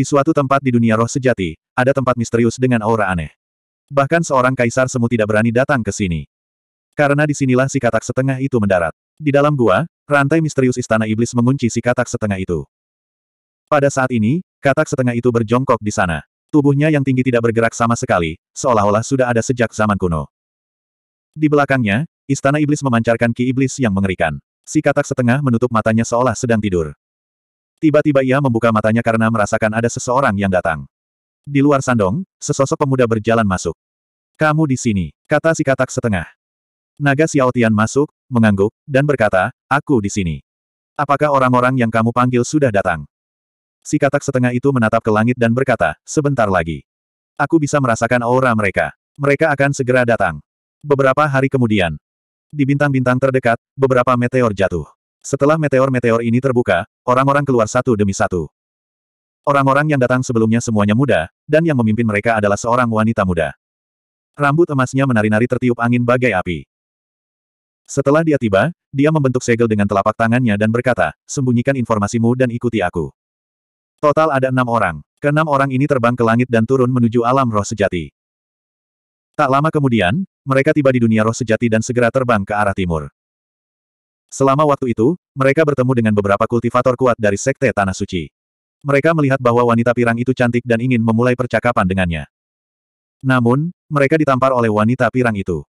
Di suatu tempat di dunia roh sejati, ada tempat misterius dengan aura aneh. Bahkan seorang kaisar semu tidak berani datang ke sini. Karena disinilah si katak setengah itu mendarat. Di dalam gua, rantai misterius istana iblis mengunci si katak setengah itu. Pada saat ini, katak setengah itu berjongkok di sana. Tubuhnya yang tinggi tidak bergerak sama sekali, seolah-olah sudah ada sejak zaman kuno. Di belakangnya, istana iblis memancarkan ki iblis yang mengerikan. Si katak setengah menutup matanya seolah sedang tidur. Tiba-tiba ia membuka matanya karena merasakan ada seseorang yang datang. Di luar sandong, sesosok pemuda berjalan masuk. Kamu di sini, kata si katak setengah. Naga Xiaotian masuk, mengangguk, dan berkata, aku di sini. Apakah orang-orang yang kamu panggil sudah datang? Si katak setengah itu menatap ke langit dan berkata, sebentar lagi. Aku bisa merasakan aura mereka. Mereka akan segera datang. Beberapa hari kemudian, di bintang-bintang terdekat, beberapa meteor jatuh. Setelah meteor-meteor ini terbuka, orang-orang keluar satu demi satu. Orang-orang yang datang sebelumnya semuanya muda, dan yang memimpin mereka adalah seorang wanita muda. Rambut emasnya menari-nari tertiup angin bagai api. Setelah dia tiba, dia membentuk segel dengan telapak tangannya dan berkata, sembunyikan informasimu dan ikuti aku. Total ada enam orang. Keenam orang ini terbang ke langit dan turun menuju alam roh sejati. Tak lama kemudian, mereka tiba di dunia roh sejati dan segera terbang ke arah timur. Selama waktu itu, mereka bertemu dengan beberapa kultivator kuat dari Sekte Tanah Suci. Mereka melihat bahwa wanita pirang itu cantik dan ingin memulai percakapan dengannya. Namun, mereka ditampar oleh wanita pirang itu.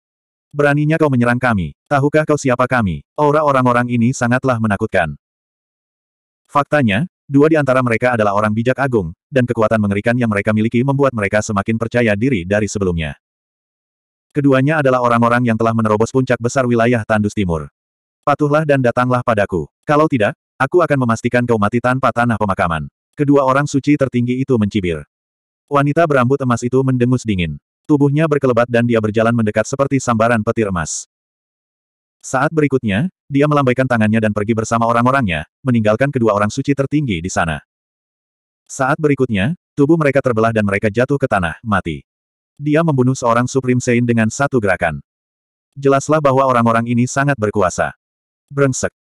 Beraninya kau menyerang kami, tahukah kau siapa kami? Aura orang-orang ini sangatlah menakutkan. Faktanya, dua di antara mereka adalah orang bijak agung, dan kekuatan mengerikan yang mereka miliki membuat mereka semakin percaya diri dari sebelumnya. Keduanya adalah orang-orang yang telah menerobos puncak besar wilayah Tandus Timur. Patuhlah dan datanglah padaku. Kalau tidak, aku akan memastikan kau mati tanpa tanah pemakaman. Kedua orang suci tertinggi itu mencibir. Wanita berambut emas itu mendengus dingin. Tubuhnya berkelebat dan dia berjalan mendekat seperti sambaran petir emas. Saat berikutnya, dia melambaikan tangannya dan pergi bersama orang-orangnya, meninggalkan kedua orang suci tertinggi di sana. Saat berikutnya, tubuh mereka terbelah dan mereka jatuh ke tanah, mati. Dia membunuh seorang Supreme Saint dengan satu gerakan. Jelaslah bahwa orang-orang ini sangat berkuasa. Brengsek.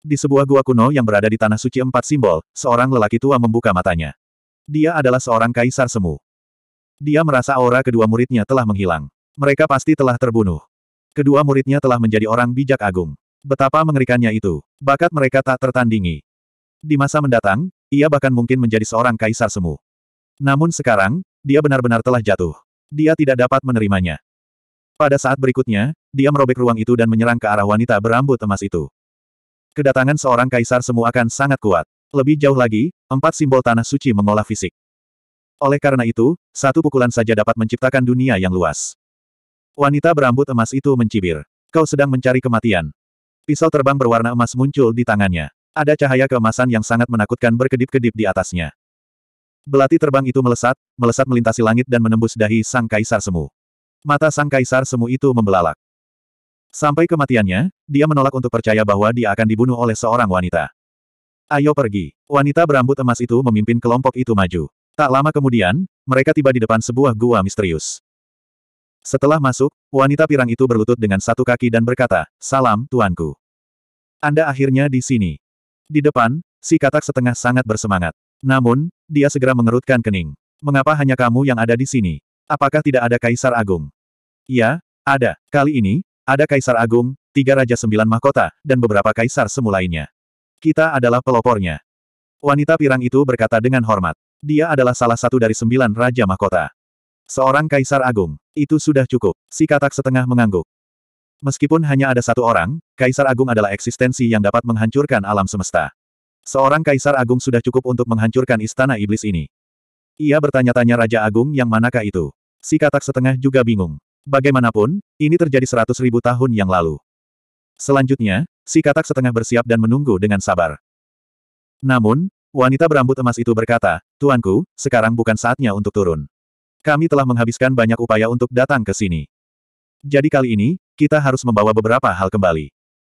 Di sebuah gua kuno yang berada di Tanah Suci Empat Simbol, seorang lelaki tua membuka matanya. Dia adalah seorang kaisar semu. Dia merasa aura kedua muridnya telah menghilang. Mereka pasti telah terbunuh. Kedua muridnya telah menjadi orang bijak agung. Betapa mengerikannya itu. Bakat mereka tak tertandingi. Di masa mendatang, ia bahkan mungkin menjadi seorang kaisar semu. Namun sekarang, dia benar-benar telah jatuh. Dia tidak dapat menerimanya. Pada saat berikutnya, dia merobek ruang itu dan menyerang ke arah wanita berambut emas itu. Kedatangan seorang kaisar semu akan sangat kuat. Lebih jauh lagi, empat simbol tanah suci mengolah fisik. Oleh karena itu, satu pukulan saja dapat menciptakan dunia yang luas. Wanita berambut emas itu mencibir. Kau sedang mencari kematian. Pisau terbang berwarna emas muncul di tangannya. Ada cahaya keemasan yang sangat menakutkan berkedip-kedip di atasnya. Belati terbang itu melesat, melesat melintasi langit dan menembus dahi sang kaisar semu. Mata sang kaisar semu itu membelalak. Sampai kematiannya, dia menolak untuk percaya bahwa dia akan dibunuh oleh seorang wanita. Ayo pergi. Wanita berambut emas itu memimpin kelompok itu maju. Tak lama kemudian, mereka tiba di depan sebuah gua misterius. Setelah masuk, wanita pirang itu berlutut dengan satu kaki dan berkata, Salam, tuanku. Anda akhirnya di sini. Di depan, si katak setengah sangat bersemangat. Namun, dia segera mengerutkan kening. Mengapa hanya kamu yang ada di sini? Apakah tidak ada kaisar agung? Iya, ada. Kali ini, ada Kaisar Agung, tiga Raja Sembilan Mahkota, dan beberapa kaisar semulainya. Kita adalah pelopornya. Wanita pirang itu berkata dengan hormat. Dia adalah salah satu dari sembilan Raja Mahkota. Seorang Kaisar Agung. Itu sudah cukup. Si katak setengah mengangguk. Meskipun hanya ada satu orang, Kaisar Agung adalah eksistensi yang dapat menghancurkan alam semesta. Seorang Kaisar Agung sudah cukup untuk menghancurkan istana iblis ini. Ia bertanya-tanya Raja Agung yang manakah itu. Si katak setengah juga bingung. Bagaimanapun, ini terjadi seratus ribu tahun yang lalu. Selanjutnya, si katak setengah bersiap dan menunggu dengan sabar. Namun, wanita berambut emas itu berkata, Tuanku, sekarang bukan saatnya untuk turun. Kami telah menghabiskan banyak upaya untuk datang ke sini. Jadi kali ini, kita harus membawa beberapa hal kembali.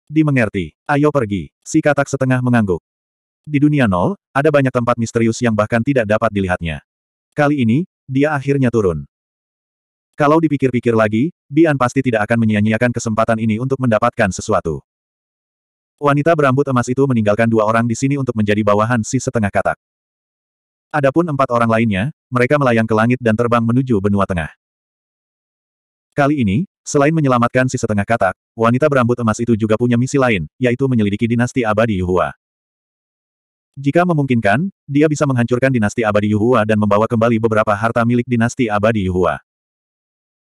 Dimengerti, ayo pergi, si katak setengah mengangguk. Di dunia nol, ada banyak tempat misterius yang bahkan tidak dapat dilihatnya. Kali ini, dia akhirnya turun. Kalau dipikir-pikir lagi, Bian pasti tidak akan menyia-nyiakan kesempatan ini untuk mendapatkan sesuatu. Wanita berambut emas itu meninggalkan dua orang di sini untuk menjadi bawahan si setengah katak. Adapun empat orang lainnya, mereka melayang ke langit dan terbang menuju benua tengah. Kali ini, selain menyelamatkan si setengah katak, wanita berambut emas itu juga punya misi lain, yaitu menyelidiki dinasti abadi Yuhua. Jika memungkinkan, dia bisa menghancurkan dinasti abadi Yuhua dan membawa kembali beberapa harta milik dinasti abadi Yuhua.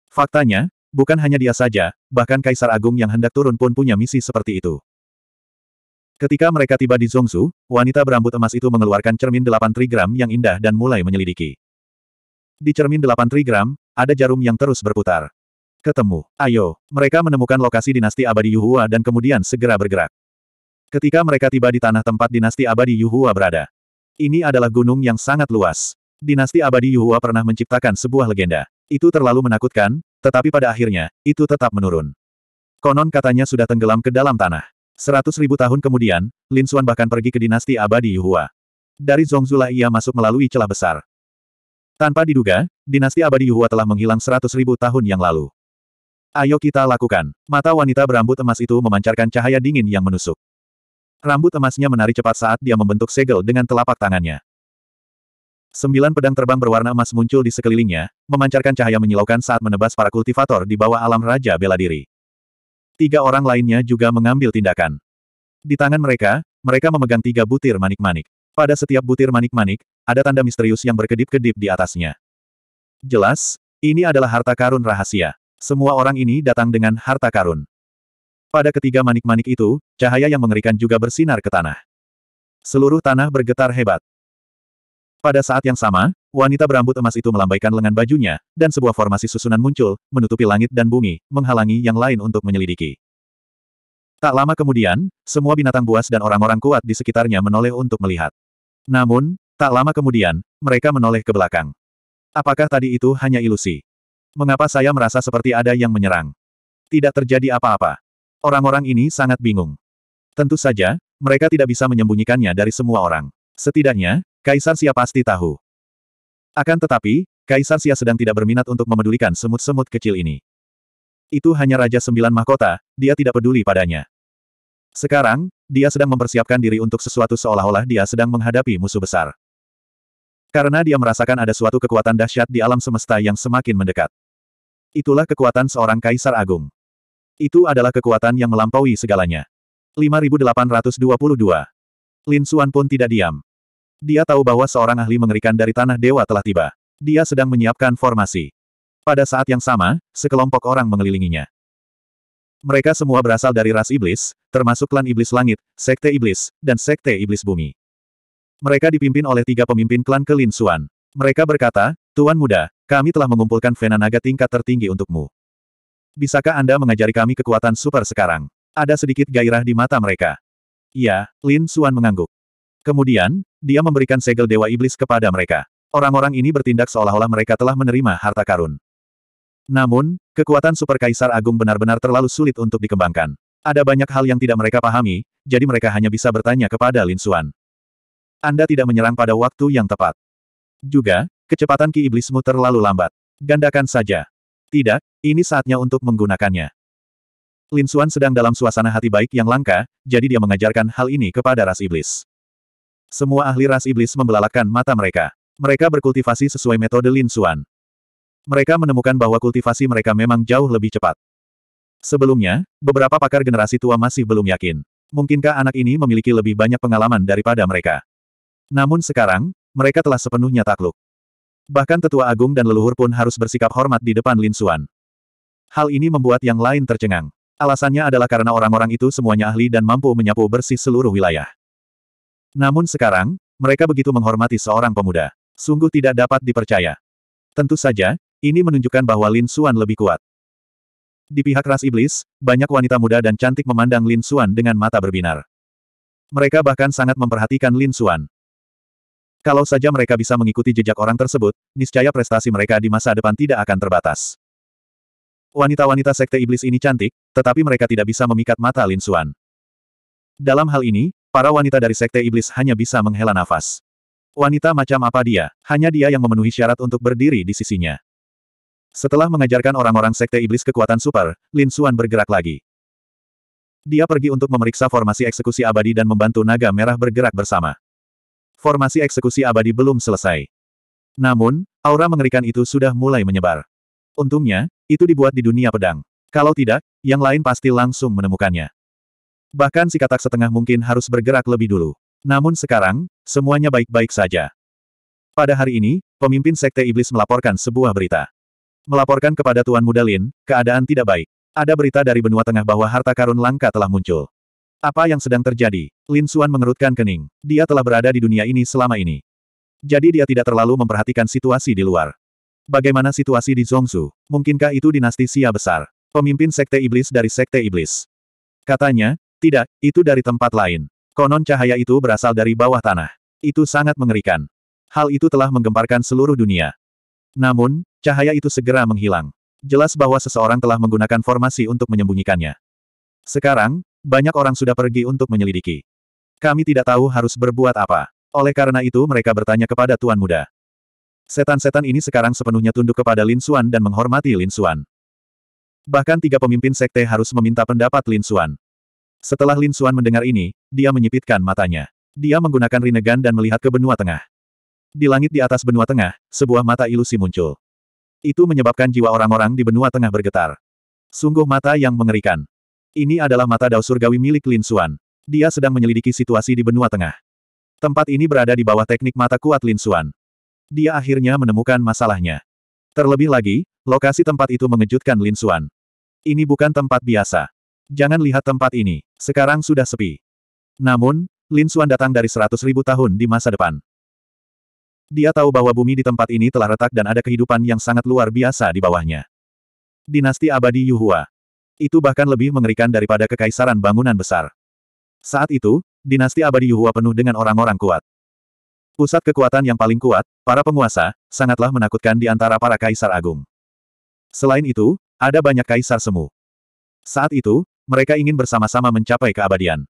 Faktanya, bukan hanya dia saja, bahkan Kaisar Agung yang hendak turun pun punya misi seperti itu. Ketika mereka tiba di Zongsu, wanita berambut emas itu mengeluarkan cermin delapan trigram yang indah dan mulai menyelidiki. Di cermin delapan trigram, ada jarum yang terus berputar. Ketemu, ayo, mereka menemukan lokasi dinasti abadi Yuhua dan kemudian segera bergerak. Ketika mereka tiba di tanah tempat dinasti abadi Yuhua berada. Ini adalah gunung yang sangat luas. Dinasti abadi Yuhua pernah menciptakan sebuah legenda. Itu terlalu menakutkan, tetapi pada akhirnya, itu tetap menurun. Konon katanya sudah tenggelam ke dalam tanah. Seratus ribu tahun kemudian, Lin Xuan bahkan pergi ke dinasti abadi Yuhua. Dari Zongzula ia masuk melalui celah besar. Tanpa diduga, dinasti abadi Yuhua telah menghilang seratus ribu tahun yang lalu. Ayo kita lakukan. Mata wanita berambut emas itu memancarkan cahaya dingin yang menusuk. Rambut emasnya menari cepat saat dia membentuk segel dengan telapak tangannya. Sembilan pedang terbang berwarna emas muncul di sekelilingnya, memancarkan cahaya menyilaukan saat menebas para kultivator di bawah alam Raja Bela Diri. Tiga orang lainnya juga mengambil tindakan. Di tangan mereka, mereka memegang tiga butir manik-manik. Pada setiap butir manik-manik, ada tanda misterius yang berkedip-kedip di atasnya. Jelas, ini adalah harta karun rahasia. Semua orang ini datang dengan harta karun. Pada ketiga manik-manik itu, cahaya yang mengerikan juga bersinar ke tanah. Seluruh tanah bergetar hebat. Pada saat yang sama, wanita berambut emas itu melambaikan lengan bajunya, dan sebuah formasi susunan muncul, menutupi langit dan bumi, menghalangi yang lain untuk menyelidiki. Tak lama kemudian, semua binatang buas dan orang-orang kuat di sekitarnya menoleh untuk melihat. Namun, tak lama kemudian, mereka menoleh ke belakang. Apakah tadi itu hanya ilusi? Mengapa saya merasa seperti ada yang menyerang? Tidak terjadi apa-apa. Orang-orang ini sangat bingung. Tentu saja, mereka tidak bisa menyembunyikannya dari semua orang. Setidaknya, Kaisar Xia pasti tahu. Akan tetapi, Kaisar Xia sedang tidak berminat untuk memedulikan semut-semut kecil ini. Itu hanya Raja Sembilan Mahkota, dia tidak peduli padanya. Sekarang, dia sedang mempersiapkan diri untuk sesuatu seolah-olah dia sedang menghadapi musuh besar. Karena dia merasakan ada suatu kekuatan dahsyat di alam semesta yang semakin mendekat. Itulah kekuatan seorang Kaisar Agung. Itu adalah kekuatan yang melampaui segalanya. 5822. Lin Suan pun tidak diam. Dia tahu bahwa seorang ahli mengerikan dari tanah dewa telah tiba. Dia sedang menyiapkan formasi. Pada saat yang sama, sekelompok orang mengelilinginya. Mereka semua berasal dari ras iblis, termasuk klan iblis langit, sekte iblis, dan sekte iblis bumi. Mereka dipimpin oleh tiga pemimpin klan Kelin Suan. Mereka berkata, Tuan muda, kami telah mengumpulkan Vena Naga tingkat tertinggi untukmu. Bisakah Anda mengajari kami kekuatan super sekarang? Ada sedikit gairah di mata mereka. Iya, Lin Suan mengangguk. Kemudian, dia memberikan segel Dewa Iblis kepada mereka. Orang-orang ini bertindak seolah-olah mereka telah menerima harta karun. Namun, kekuatan Super Kaisar Agung benar-benar terlalu sulit untuk dikembangkan. Ada banyak hal yang tidak mereka pahami, jadi mereka hanya bisa bertanya kepada Lin Xuan. Anda tidak menyerang pada waktu yang tepat. Juga, kecepatan ki iblismu terlalu lambat. Gandakan saja. Tidak, ini saatnya untuk menggunakannya. Lin Xuan sedang dalam suasana hati baik yang langka, jadi dia mengajarkan hal ini kepada ras iblis. Semua ahli ras iblis membelalakan mata mereka. Mereka berkultivasi sesuai metode Lin Xuan. Mereka menemukan bahwa kultivasi mereka memang jauh lebih cepat. Sebelumnya, beberapa pakar generasi tua masih belum yakin. Mungkinkah anak ini memiliki lebih banyak pengalaman daripada mereka? Namun sekarang, mereka telah sepenuhnya takluk. Bahkan tetua agung dan leluhur pun harus bersikap hormat di depan Lin Xuan. Hal ini membuat yang lain tercengang. Alasannya adalah karena orang-orang itu semuanya ahli dan mampu menyapu bersih seluruh wilayah. Namun sekarang, mereka begitu menghormati seorang pemuda. Sungguh tidak dapat dipercaya. Tentu saja, ini menunjukkan bahwa Lin Xuan lebih kuat. Di pihak ras iblis, banyak wanita muda dan cantik memandang Lin Xuan dengan mata berbinar. Mereka bahkan sangat memperhatikan Lin Xuan. Kalau saja mereka bisa mengikuti jejak orang tersebut, niscaya prestasi mereka di masa depan tidak akan terbatas. Wanita-wanita sekte iblis ini cantik, tetapi mereka tidak bisa memikat mata Lin Xuan. Dalam hal ini, Para wanita dari Sekte Iblis hanya bisa menghela nafas. Wanita macam apa dia? Hanya dia yang memenuhi syarat untuk berdiri di sisinya. Setelah mengajarkan orang-orang Sekte Iblis kekuatan super, Lin Xuan bergerak lagi. Dia pergi untuk memeriksa formasi eksekusi abadi dan membantu naga merah bergerak bersama. Formasi eksekusi abadi belum selesai. Namun, aura mengerikan itu sudah mulai menyebar. Untungnya, itu dibuat di dunia pedang. Kalau tidak, yang lain pasti langsung menemukannya. Bahkan si katak setengah mungkin harus bergerak lebih dulu. Namun sekarang, semuanya baik-baik saja. Pada hari ini, pemimpin Sekte Iblis melaporkan sebuah berita. Melaporkan kepada Tuan mudalin keadaan tidak baik. Ada berita dari benua tengah bahwa harta karun langka telah muncul. Apa yang sedang terjadi? Lin Xuan mengerutkan kening. Dia telah berada di dunia ini selama ini. Jadi dia tidak terlalu memperhatikan situasi di luar. Bagaimana situasi di Zhongzhu? Mungkinkah itu dinasti Sia besar? Pemimpin Sekte Iblis dari Sekte Iblis. Katanya, tidak, itu dari tempat lain. Konon cahaya itu berasal dari bawah tanah. Itu sangat mengerikan. Hal itu telah menggemparkan seluruh dunia. Namun, cahaya itu segera menghilang. Jelas bahwa seseorang telah menggunakan formasi untuk menyembunyikannya. Sekarang, banyak orang sudah pergi untuk menyelidiki. Kami tidak tahu harus berbuat apa. Oleh karena itu mereka bertanya kepada Tuan Muda. Setan-setan ini sekarang sepenuhnya tunduk kepada Lin Suan dan menghormati Lin Suan. Bahkan tiga pemimpin sekte harus meminta pendapat Lin Suan. Setelah Lin Xuan mendengar ini, dia menyipitkan matanya. Dia menggunakan Rinnegan dan melihat ke benua tengah. Di langit di atas benua tengah, sebuah mata ilusi muncul. Itu menyebabkan jiwa orang-orang di benua tengah bergetar. Sungguh mata yang mengerikan. Ini adalah mata dao surgawi milik Lin Xuan. Dia sedang menyelidiki situasi di benua tengah. Tempat ini berada di bawah teknik mata kuat Lin Xuan. Dia akhirnya menemukan masalahnya. Terlebih lagi, lokasi tempat itu mengejutkan Lin Xuan. Ini bukan tempat biasa. Jangan lihat tempat ini, sekarang sudah sepi. Namun, Lin Xuan datang dari seratus ribu tahun di masa depan. Dia tahu bahwa bumi di tempat ini telah retak dan ada kehidupan yang sangat luar biasa di bawahnya. Dinasti abadi Yuhua. Itu bahkan lebih mengerikan daripada kekaisaran bangunan besar. Saat itu, dinasti abadi Yuhua penuh dengan orang-orang kuat. Pusat kekuatan yang paling kuat, para penguasa, sangatlah menakutkan di antara para kaisar agung. Selain itu, ada banyak kaisar semu. Saat itu, mereka ingin bersama-sama mencapai keabadian.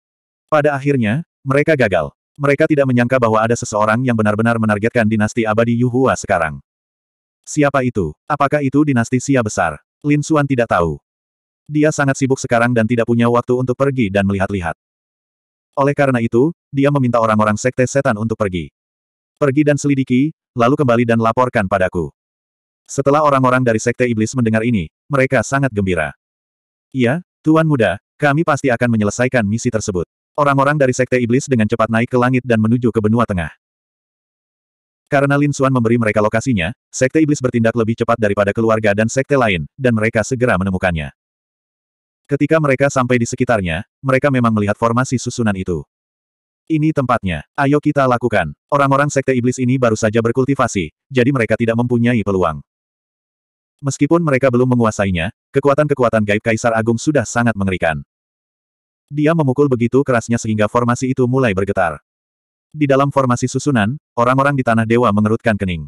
Pada akhirnya, mereka gagal. Mereka tidak menyangka bahwa ada seseorang yang benar-benar menargetkan dinasti abadi Yuhua sekarang. Siapa itu? Apakah itu dinasti Xia besar? Lin Xuan tidak tahu. Dia sangat sibuk sekarang dan tidak punya waktu untuk pergi dan melihat-lihat. Oleh karena itu, dia meminta orang-orang sekte setan untuk pergi. Pergi dan selidiki, lalu kembali dan laporkan padaku. Setelah orang-orang dari sekte iblis mendengar ini, mereka sangat gembira. Iya, Tuan muda, kami pasti akan menyelesaikan misi tersebut. Orang-orang dari Sekte Iblis dengan cepat naik ke langit dan menuju ke benua tengah. Karena Lin Xuan memberi mereka lokasinya, Sekte Iblis bertindak lebih cepat daripada keluarga dan sekte lain, dan mereka segera menemukannya. Ketika mereka sampai di sekitarnya, mereka memang melihat formasi susunan itu. Ini tempatnya, ayo kita lakukan. Orang-orang Sekte Iblis ini baru saja berkultivasi, jadi mereka tidak mempunyai peluang. Meskipun mereka belum menguasainya, kekuatan-kekuatan gaib Kaisar Agung sudah sangat mengerikan. Dia memukul begitu kerasnya sehingga formasi itu mulai bergetar. Di dalam formasi susunan, orang-orang di Tanah Dewa mengerutkan kening.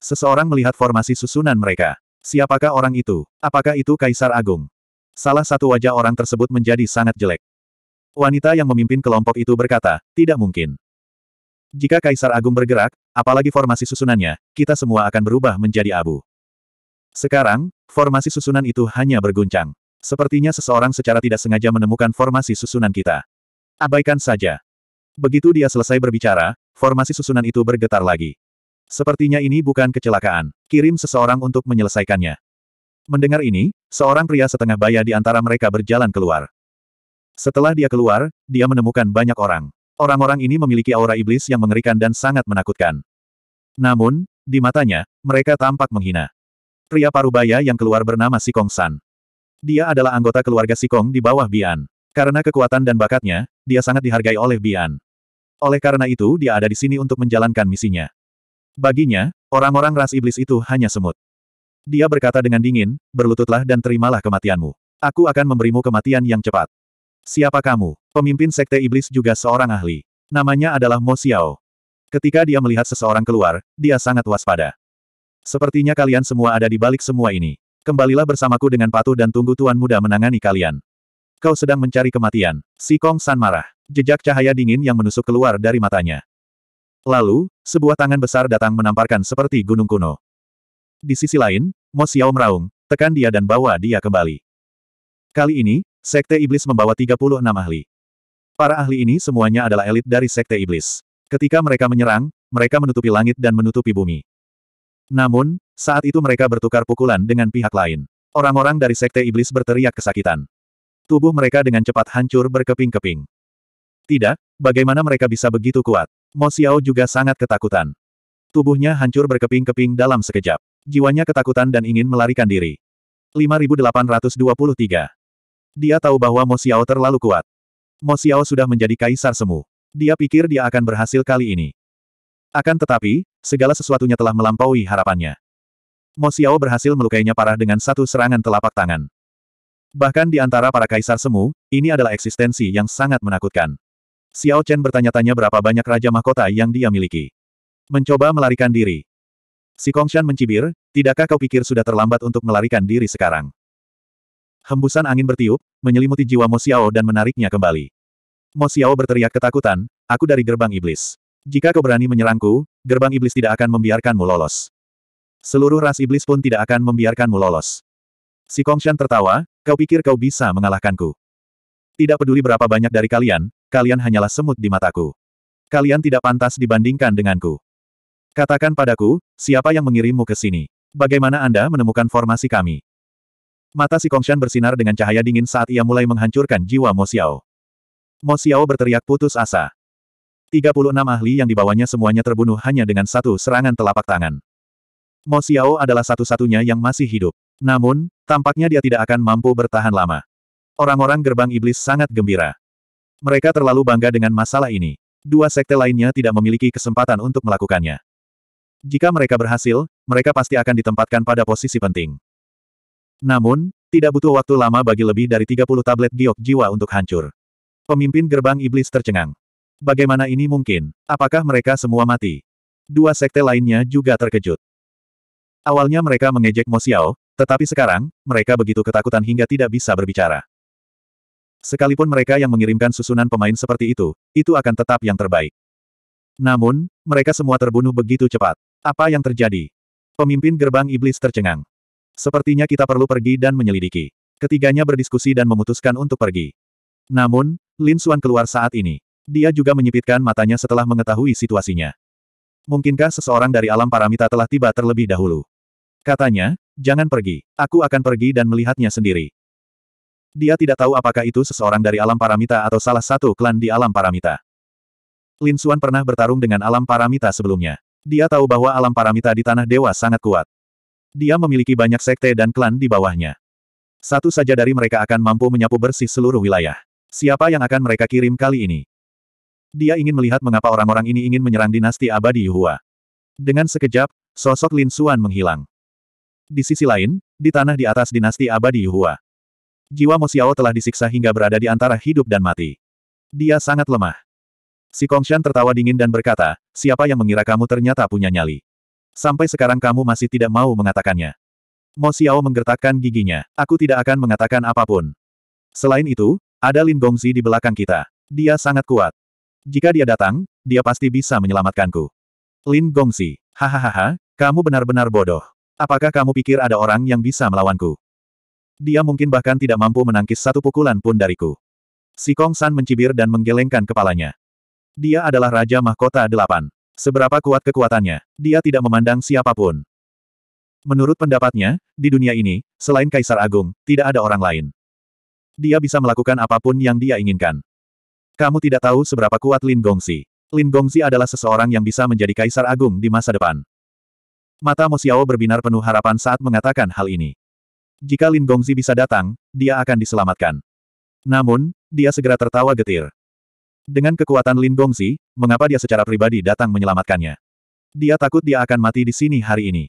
Seseorang melihat formasi susunan mereka. Siapakah orang itu? Apakah itu Kaisar Agung? Salah satu wajah orang tersebut menjadi sangat jelek. Wanita yang memimpin kelompok itu berkata, tidak mungkin. Jika Kaisar Agung bergerak, apalagi formasi susunannya, kita semua akan berubah menjadi abu. Sekarang, formasi susunan itu hanya berguncang. Sepertinya seseorang secara tidak sengaja menemukan formasi susunan kita. Abaikan saja. Begitu dia selesai berbicara, formasi susunan itu bergetar lagi. Sepertinya ini bukan kecelakaan. Kirim seseorang untuk menyelesaikannya. Mendengar ini, seorang pria setengah baya di antara mereka berjalan keluar. Setelah dia keluar, dia menemukan banyak orang. Orang-orang ini memiliki aura iblis yang mengerikan dan sangat menakutkan. Namun, di matanya, mereka tampak menghina. Pria parubaya yang keluar bernama Sikong San. Dia adalah anggota keluarga Sikong di bawah Bian. Karena kekuatan dan bakatnya, dia sangat dihargai oleh Bian. Oleh karena itu dia ada di sini untuk menjalankan misinya. Baginya, orang-orang ras iblis itu hanya semut. Dia berkata dengan dingin, berlututlah dan terimalah kematianmu. Aku akan memberimu kematian yang cepat. Siapa kamu? Pemimpin sekte iblis juga seorang ahli. Namanya adalah Mo Xiao. Ketika dia melihat seseorang keluar, dia sangat waspada. Sepertinya kalian semua ada di balik semua ini. Kembalilah bersamaku dengan patuh dan tunggu Tuan Muda menangani kalian. Kau sedang mencari kematian. Si Kong San marah. Jejak cahaya dingin yang menusuk keluar dari matanya. Lalu, sebuah tangan besar datang menamparkan seperti gunung kuno. Di sisi lain, Mo Xiao meraung, tekan dia dan bawa dia kembali. Kali ini, Sekte Iblis membawa 36 ahli. Para ahli ini semuanya adalah elit dari Sekte Iblis. Ketika mereka menyerang, mereka menutupi langit dan menutupi bumi. Namun, saat itu mereka bertukar pukulan dengan pihak lain. Orang-orang dari Sekte Iblis berteriak kesakitan. Tubuh mereka dengan cepat hancur berkeping-keping. Tidak, bagaimana mereka bisa begitu kuat? Mo Xiao juga sangat ketakutan. Tubuhnya hancur berkeping-keping dalam sekejap. Jiwanya ketakutan dan ingin melarikan diri. 5823. Dia tahu bahwa Mo Xiao terlalu kuat. Mo Xiao sudah menjadi kaisar semu. Dia pikir dia akan berhasil kali ini. Akan tetapi, segala sesuatunya telah melampaui harapannya. Mo Xiao berhasil melukainya parah dengan satu serangan telapak tangan. Bahkan di antara para kaisar semu, ini adalah eksistensi yang sangat menakutkan. Xiao Chen bertanya-tanya berapa banyak raja mahkota yang dia miliki. Mencoba melarikan diri. Si Kongshan mencibir, tidakkah kau pikir sudah terlambat untuk melarikan diri sekarang? Hembusan angin bertiup, menyelimuti jiwa Mo Xiao dan menariknya kembali. Mo Xiao berteriak ketakutan, aku dari gerbang iblis. Jika kau berani menyerangku, gerbang iblis tidak akan membiarkanmu lolos. Seluruh ras iblis pun tidak akan membiarkanmu lolos. Si Kongshan tertawa, kau pikir kau bisa mengalahkanku. Tidak peduli berapa banyak dari kalian, kalian hanyalah semut di mataku. Kalian tidak pantas dibandingkan denganku. Katakan padaku, siapa yang mengirimmu ke sini? Bagaimana Anda menemukan formasi kami? Mata si Kongshan bersinar dengan cahaya dingin saat ia mulai menghancurkan jiwa Mo Xiao. Mo Xiao berteriak putus asa. 36 ahli yang dibawanya semuanya terbunuh hanya dengan satu serangan telapak tangan. Mo Xiao adalah satu-satunya yang masih hidup. Namun, tampaknya dia tidak akan mampu bertahan lama. Orang-orang gerbang iblis sangat gembira. Mereka terlalu bangga dengan masalah ini. Dua sekte lainnya tidak memiliki kesempatan untuk melakukannya. Jika mereka berhasil, mereka pasti akan ditempatkan pada posisi penting. Namun, tidak butuh waktu lama bagi lebih dari 30 tablet giok jiwa untuk hancur. Pemimpin gerbang iblis tercengang. Bagaimana ini mungkin? Apakah mereka semua mati? Dua sekte lainnya juga terkejut. Awalnya mereka mengejek Mo Xiao, tetapi sekarang, mereka begitu ketakutan hingga tidak bisa berbicara. Sekalipun mereka yang mengirimkan susunan pemain seperti itu, itu akan tetap yang terbaik. Namun, mereka semua terbunuh begitu cepat. Apa yang terjadi? Pemimpin gerbang iblis tercengang. Sepertinya kita perlu pergi dan menyelidiki. Ketiganya berdiskusi dan memutuskan untuk pergi. Namun, Lin Suan keluar saat ini. Dia juga menyipitkan matanya setelah mengetahui situasinya. Mungkinkah seseorang dari alam paramita telah tiba terlebih dahulu? Katanya, jangan pergi. Aku akan pergi dan melihatnya sendiri. Dia tidak tahu apakah itu seseorang dari alam paramita atau salah satu klan di alam paramita. Lin Suan pernah bertarung dengan alam paramita sebelumnya. Dia tahu bahwa alam paramita di tanah dewa sangat kuat. Dia memiliki banyak sekte dan klan di bawahnya. Satu saja dari mereka akan mampu menyapu bersih seluruh wilayah. Siapa yang akan mereka kirim kali ini? Dia ingin melihat mengapa orang-orang ini ingin menyerang dinasti abadi Yuhua. Dengan sekejap, sosok Lin Suan menghilang. Di sisi lain, di tanah di atas dinasti abadi Yuhua. Jiwa Mo Xiao telah disiksa hingga berada di antara hidup dan mati. Dia sangat lemah. Si Kongshan tertawa dingin dan berkata, siapa yang mengira kamu ternyata punya nyali? Sampai sekarang kamu masih tidak mau mengatakannya. Mo Xiao menggertakkan giginya. Aku tidak akan mengatakan apapun. Selain itu, ada Lin Gongzi di belakang kita. Dia sangat kuat. Jika dia datang, dia pasti bisa menyelamatkanku. Lin Gongsi. Hahaha, kamu benar-benar bodoh. Apakah kamu pikir ada orang yang bisa melawanku? Dia mungkin bahkan tidak mampu menangkis satu pukulan pun dariku. Si Kong San mencibir dan menggelengkan kepalanya. Dia adalah Raja Mahkota Delapan. Seberapa kuat kekuatannya, dia tidak memandang siapapun. Menurut pendapatnya, di dunia ini, selain Kaisar Agung, tidak ada orang lain. Dia bisa melakukan apapun yang dia inginkan. Kamu tidak tahu seberapa kuat Lin Gongzi. Lin Gongzi adalah seseorang yang bisa menjadi kaisar agung di masa depan. Mata Mo Xiao berbinar penuh harapan saat mengatakan hal ini. Jika Lin Gongzi bisa datang, dia akan diselamatkan. Namun, dia segera tertawa getir. Dengan kekuatan Lin Gongzi, mengapa dia secara pribadi datang menyelamatkannya? Dia takut dia akan mati di sini hari ini.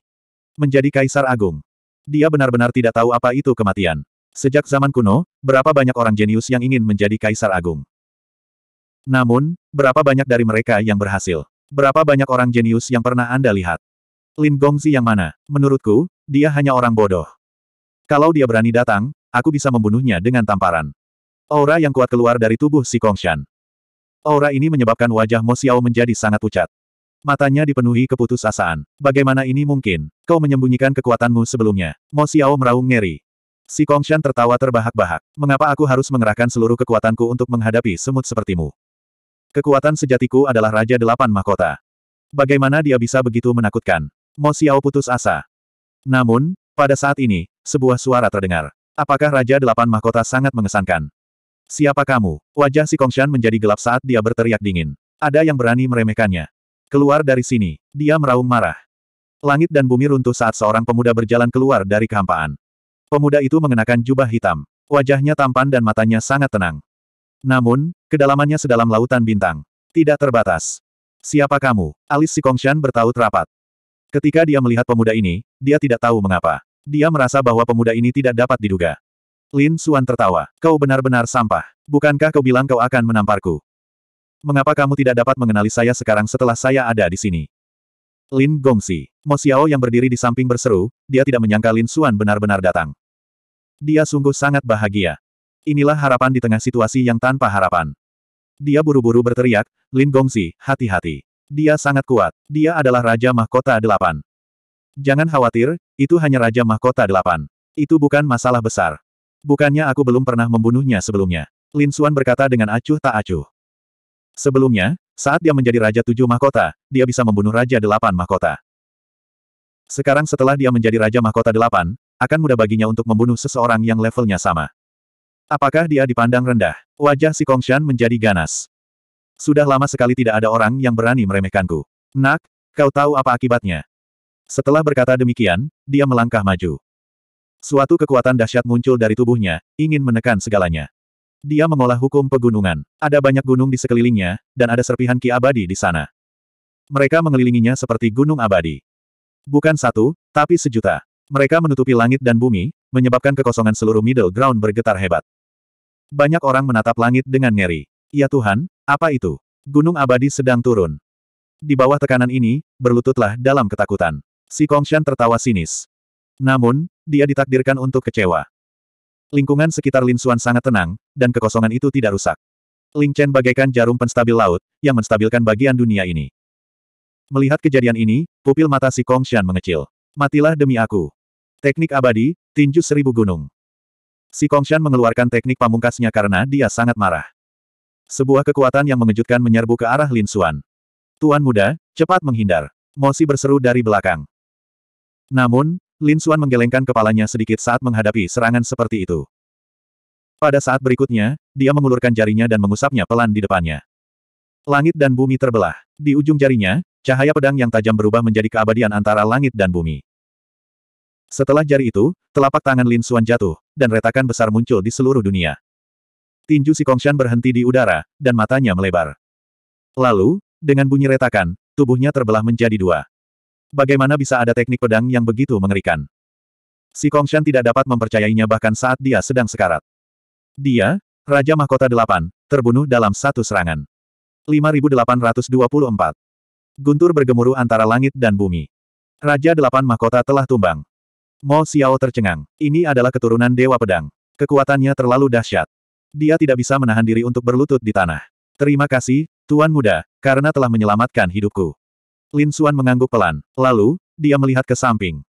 Menjadi kaisar agung. Dia benar-benar tidak tahu apa itu kematian. Sejak zaman kuno, berapa banyak orang jenius yang ingin menjadi kaisar agung. Namun, berapa banyak dari mereka yang berhasil? Berapa banyak orang jenius yang pernah Anda lihat? Lin Gongzi yang mana? Menurutku, dia hanya orang bodoh. Kalau dia berani datang, aku bisa membunuhnya dengan tamparan. Aura yang kuat keluar dari tubuh si Kongshan. Aura ini menyebabkan wajah Mo Xiao menjadi sangat pucat. Matanya dipenuhi keputusasaan. Bagaimana ini mungkin? Kau menyembunyikan kekuatanmu sebelumnya. Mo Xiao meraung ngeri. Si Kongshan tertawa terbahak-bahak. Mengapa aku harus mengerahkan seluruh kekuatanku untuk menghadapi semut sepertimu? Kekuatan sejatiku adalah Raja Delapan Mahkota. Bagaimana dia bisa begitu menakutkan? Mo Xiao putus asa. Namun, pada saat ini, sebuah suara terdengar. Apakah Raja Delapan Mahkota sangat mengesankan? Siapa kamu? Wajah si Kongshan menjadi gelap saat dia berteriak dingin. Ada yang berani meremehkannya. Keluar dari sini, dia meraung marah. Langit dan bumi runtuh saat seorang pemuda berjalan keluar dari kehampaan. Pemuda itu mengenakan jubah hitam. Wajahnya tampan dan matanya sangat tenang. Namun, kedalamannya sedalam lautan bintang. Tidak terbatas. Siapa kamu? Alis si Kongshan bertaut rapat. Ketika dia melihat pemuda ini, dia tidak tahu mengapa. Dia merasa bahwa pemuda ini tidak dapat diduga. Lin Suan tertawa. Kau benar-benar sampah. Bukankah kau bilang kau akan menamparku? Mengapa kamu tidak dapat mengenali saya sekarang setelah saya ada di sini? Lin Gongsi. Mo Xiao yang berdiri di samping berseru, dia tidak menyangka Lin Suan benar-benar datang. Dia sungguh sangat bahagia. Inilah harapan di tengah situasi yang tanpa harapan. Dia buru-buru berteriak, Lin Gongzi, hati-hati. Dia sangat kuat. Dia adalah Raja Mahkota Delapan. Jangan khawatir, itu hanya Raja Mahkota Delapan. Itu bukan masalah besar. Bukannya aku belum pernah membunuhnya sebelumnya. Lin Xuan berkata dengan acuh tak acuh. Sebelumnya, saat dia menjadi Raja Tujuh Mahkota, dia bisa membunuh Raja Delapan Mahkota. Sekarang setelah dia menjadi Raja Mahkota Delapan, akan mudah baginya untuk membunuh seseorang yang levelnya sama. Apakah dia dipandang rendah? Wajah si Kongshan menjadi ganas. Sudah lama sekali tidak ada orang yang berani meremehkanku. Nak, kau tahu apa akibatnya? Setelah berkata demikian, dia melangkah maju. Suatu kekuatan dahsyat muncul dari tubuhnya, ingin menekan segalanya. Dia mengolah hukum pegunungan. Ada banyak gunung di sekelilingnya, dan ada serpihan ki abadi di sana. Mereka mengelilinginya seperti gunung abadi. Bukan satu, tapi sejuta. Mereka menutupi langit dan bumi, menyebabkan kekosongan seluruh middle ground bergetar hebat. Banyak orang menatap langit dengan ngeri. Ya Tuhan, apa itu? Gunung abadi sedang turun. Di bawah tekanan ini, berlututlah dalam ketakutan. Si Kongshan tertawa sinis. Namun, dia ditakdirkan untuk kecewa. Lingkungan sekitar Lin Xuan sangat tenang, dan kekosongan itu tidak rusak. Ling Chen bagaikan jarum penstabil laut, yang menstabilkan bagian dunia ini. Melihat kejadian ini, pupil mata si Kongshan mengecil. Matilah demi aku. Teknik abadi, tinju seribu gunung. Si Kongshan mengeluarkan teknik pamungkasnya karena dia sangat marah. Sebuah kekuatan yang mengejutkan menyerbu ke arah Lin Xuan. Tuan muda, cepat menghindar. Mosi berseru dari belakang. Namun, Lin Xuan menggelengkan kepalanya sedikit saat menghadapi serangan seperti itu. Pada saat berikutnya, dia mengulurkan jarinya dan mengusapnya pelan di depannya. Langit dan bumi terbelah. Di ujung jarinya, cahaya pedang yang tajam berubah menjadi keabadian antara langit dan bumi. Setelah jari itu, telapak tangan Lin Xuan jatuh, dan retakan besar muncul di seluruh dunia. Tinju si Kongshan berhenti di udara, dan matanya melebar. Lalu, dengan bunyi retakan, tubuhnya terbelah menjadi dua. Bagaimana bisa ada teknik pedang yang begitu mengerikan? Si Kongshan tidak dapat mempercayainya bahkan saat dia sedang sekarat. Dia, Raja Mahkota Delapan, terbunuh dalam satu serangan. 5824. Guntur bergemuruh antara langit dan bumi. Raja Delapan Mahkota telah tumbang. Mo Xiao tercengang. Ini adalah keturunan Dewa Pedang. Kekuatannya terlalu dahsyat. Dia tidak bisa menahan diri untuk berlutut di tanah. Terima kasih, Tuan Muda, karena telah menyelamatkan hidupku. Lin Xuan mengangguk pelan, lalu, dia melihat ke samping.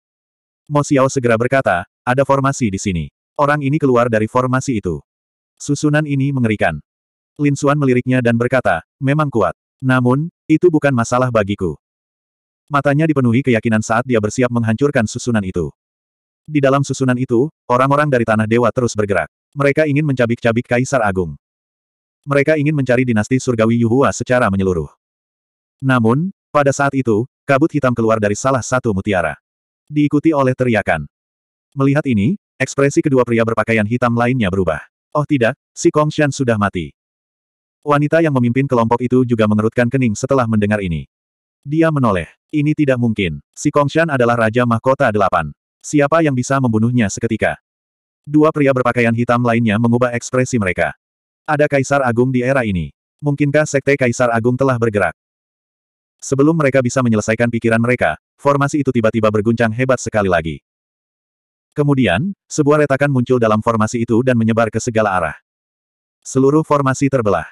Mo Xiao segera berkata, ada formasi di sini. Orang ini keluar dari formasi itu. Susunan ini mengerikan. Lin Xuan meliriknya dan berkata, memang kuat. Namun, itu bukan masalah bagiku. Matanya dipenuhi keyakinan saat dia bersiap menghancurkan susunan itu. Di dalam susunan itu, orang-orang dari Tanah Dewa terus bergerak. Mereka ingin mencabik-cabik Kaisar Agung. Mereka ingin mencari dinasti surgawi Yuhua secara menyeluruh. Namun, pada saat itu, kabut hitam keluar dari salah satu mutiara. Diikuti oleh teriakan. Melihat ini, ekspresi kedua pria berpakaian hitam lainnya berubah. Oh tidak, si Kongshan sudah mati. Wanita yang memimpin kelompok itu juga mengerutkan kening setelah mendengar ini. Dia menoleh. Ini tidak mungkin. Si Kongshan adalah Raja Mahkota Delapan. Siapa yang bisa membunuhnya seketika? Dua pria berpakaian hitam lainnya mengubah ekspresi mereka. Ada kaisar agung di era ini. Mungkinkah sekte kaisar agung telah bergerak? Sebelum mereka bisa menyelesaikan pikiran mereka, formasi itu tiba-tiba berguncang hebat sekali lagi. Kemudian, sebuah retakan muncul dalam formasi itu dan menyebar ke segala arah. Seluruh formasi terbelah.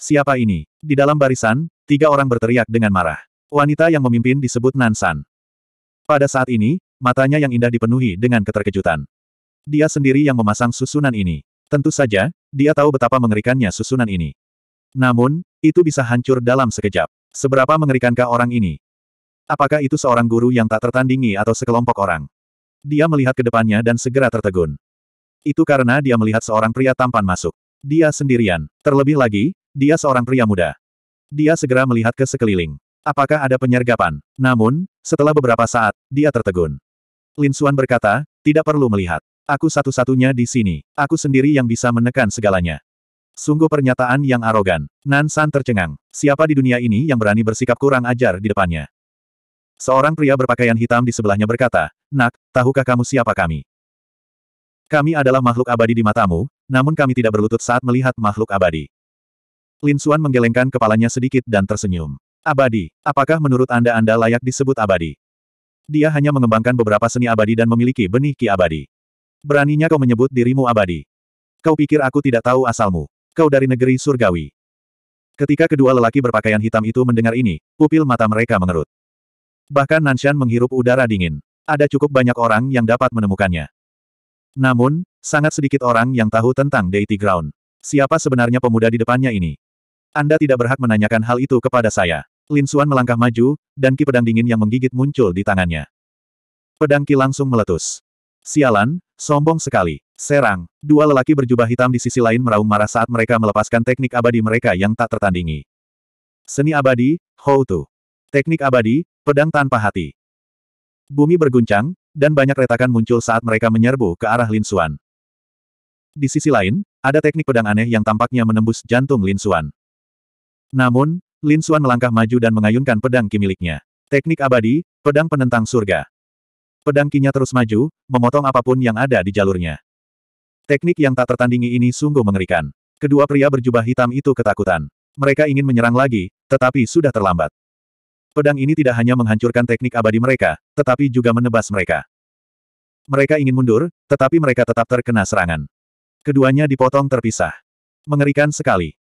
Siapa ini? Di dalam barisan, tiga orang berteriak dengan marah. Wanita yang memimpin disebut Nansan. Pada saat ini, matanya yang indah dipenuhi dengan keterkejutan. Dia sendiri yang memasang susunan ini. Tentu saja, dia tahu betapa mengerikannya susunan ini. Namun, itu bisa hancur dalam sekejap. Seberapa mengerikankah orang ini? Apakah itu seorang guru yang tak tertandingi atau sekelompok orang? Dia melihat ke depannya dan segera tertegun. Itu karena dia melihat seorang pria tampan masuk. Dia sendirian. Terlebih lagi, dia seorang pria muda. Dia segera melihat ke sekeliling. Apakah ada penyergapan? Namun, setelah beberapa saat, dia tertegun. Lin Suan berkata, tidak perlu melihat. Aku satu-satunya di sini. Aku sendiri yang bisa menekan segalanya. Sungguh pernyataan yang arogan. Nan San tercengang. Siapa di dunia ini yang berani bersikap kurang ajar di depannya? Seorang pria berpakaian hitam di sebelahnya berkata, Nak, tahukah kamu siapa kami? Kami adalah makhluk abadi di matamu, namun kami tidak berlutut saat melihat makhluk abadi. Lin Suan menggelengkan kepalanya sedikit dan tersenyum. Abadi, apakah menurut Anda Anda layak disebut abadi? Dia hanya mengembangkan beberapa seni abadi dan memiliki benih ki abadi. Beraninya kau menyebut dirimu abadi. Kau pikir aku tidak tahu asalmu. Kau dari negeri surgawi. Ketika kedua lelaki berpakaian hitam itu mendengar ini, pupil mata mereka mengerut. Bahkan Nanshan menghirup udara dingin. Ada cukup banyak orang yang dapat menemukannya. Namun, sangat sedikit orang yang tahu tentang Deity Ground. Siapa sebenarnya pemuda di depannya ini? Anda tidak berhak menanyakan hal itu kepada saya. Lin Suan melangkah maju, dan ki pedang dingin yang menggigit muncul di tangannya. Pedang ki langsung meletus. Sialan, sombong sekali. Serang, dua lelaki berjubah hitam di sisi lain meraung marah saat mereka melepaskan teknik abadi mereka yang tak tertandingi. Seni abadi, how to? Teknik abadi, pedang tanpa hati. Bumi berguncang, dan banyak retakan muncul saat mereka menyerbu ke arah Lin Suan. Di sisi lain, ada teknik pedang aneh yang tampaknya menembus jantung Lin Suan. Namun, Lin Xuan melangkah maju dan mengayunkan pedang ki miliknya. Teknik abadi, pedang penentang surga. Pedang kinya terus maju, memotong apapun yang ada di jalurnya. Teknik yang tak tertandingi ini sungguh mengerikan. Kedua pria berjubah hitam itu ketakutan. Mereka ingin menyerang lagi, tetapi sudah terlambat. Pedang ini tidak hanya menghancurkan teknik abadi mereka, tetapi juga menebas mereka. Mereka ingin mundur, tetapi mereka tetap terkena serangan. Keduanya dipotong terpisah. Mengerikan sekali.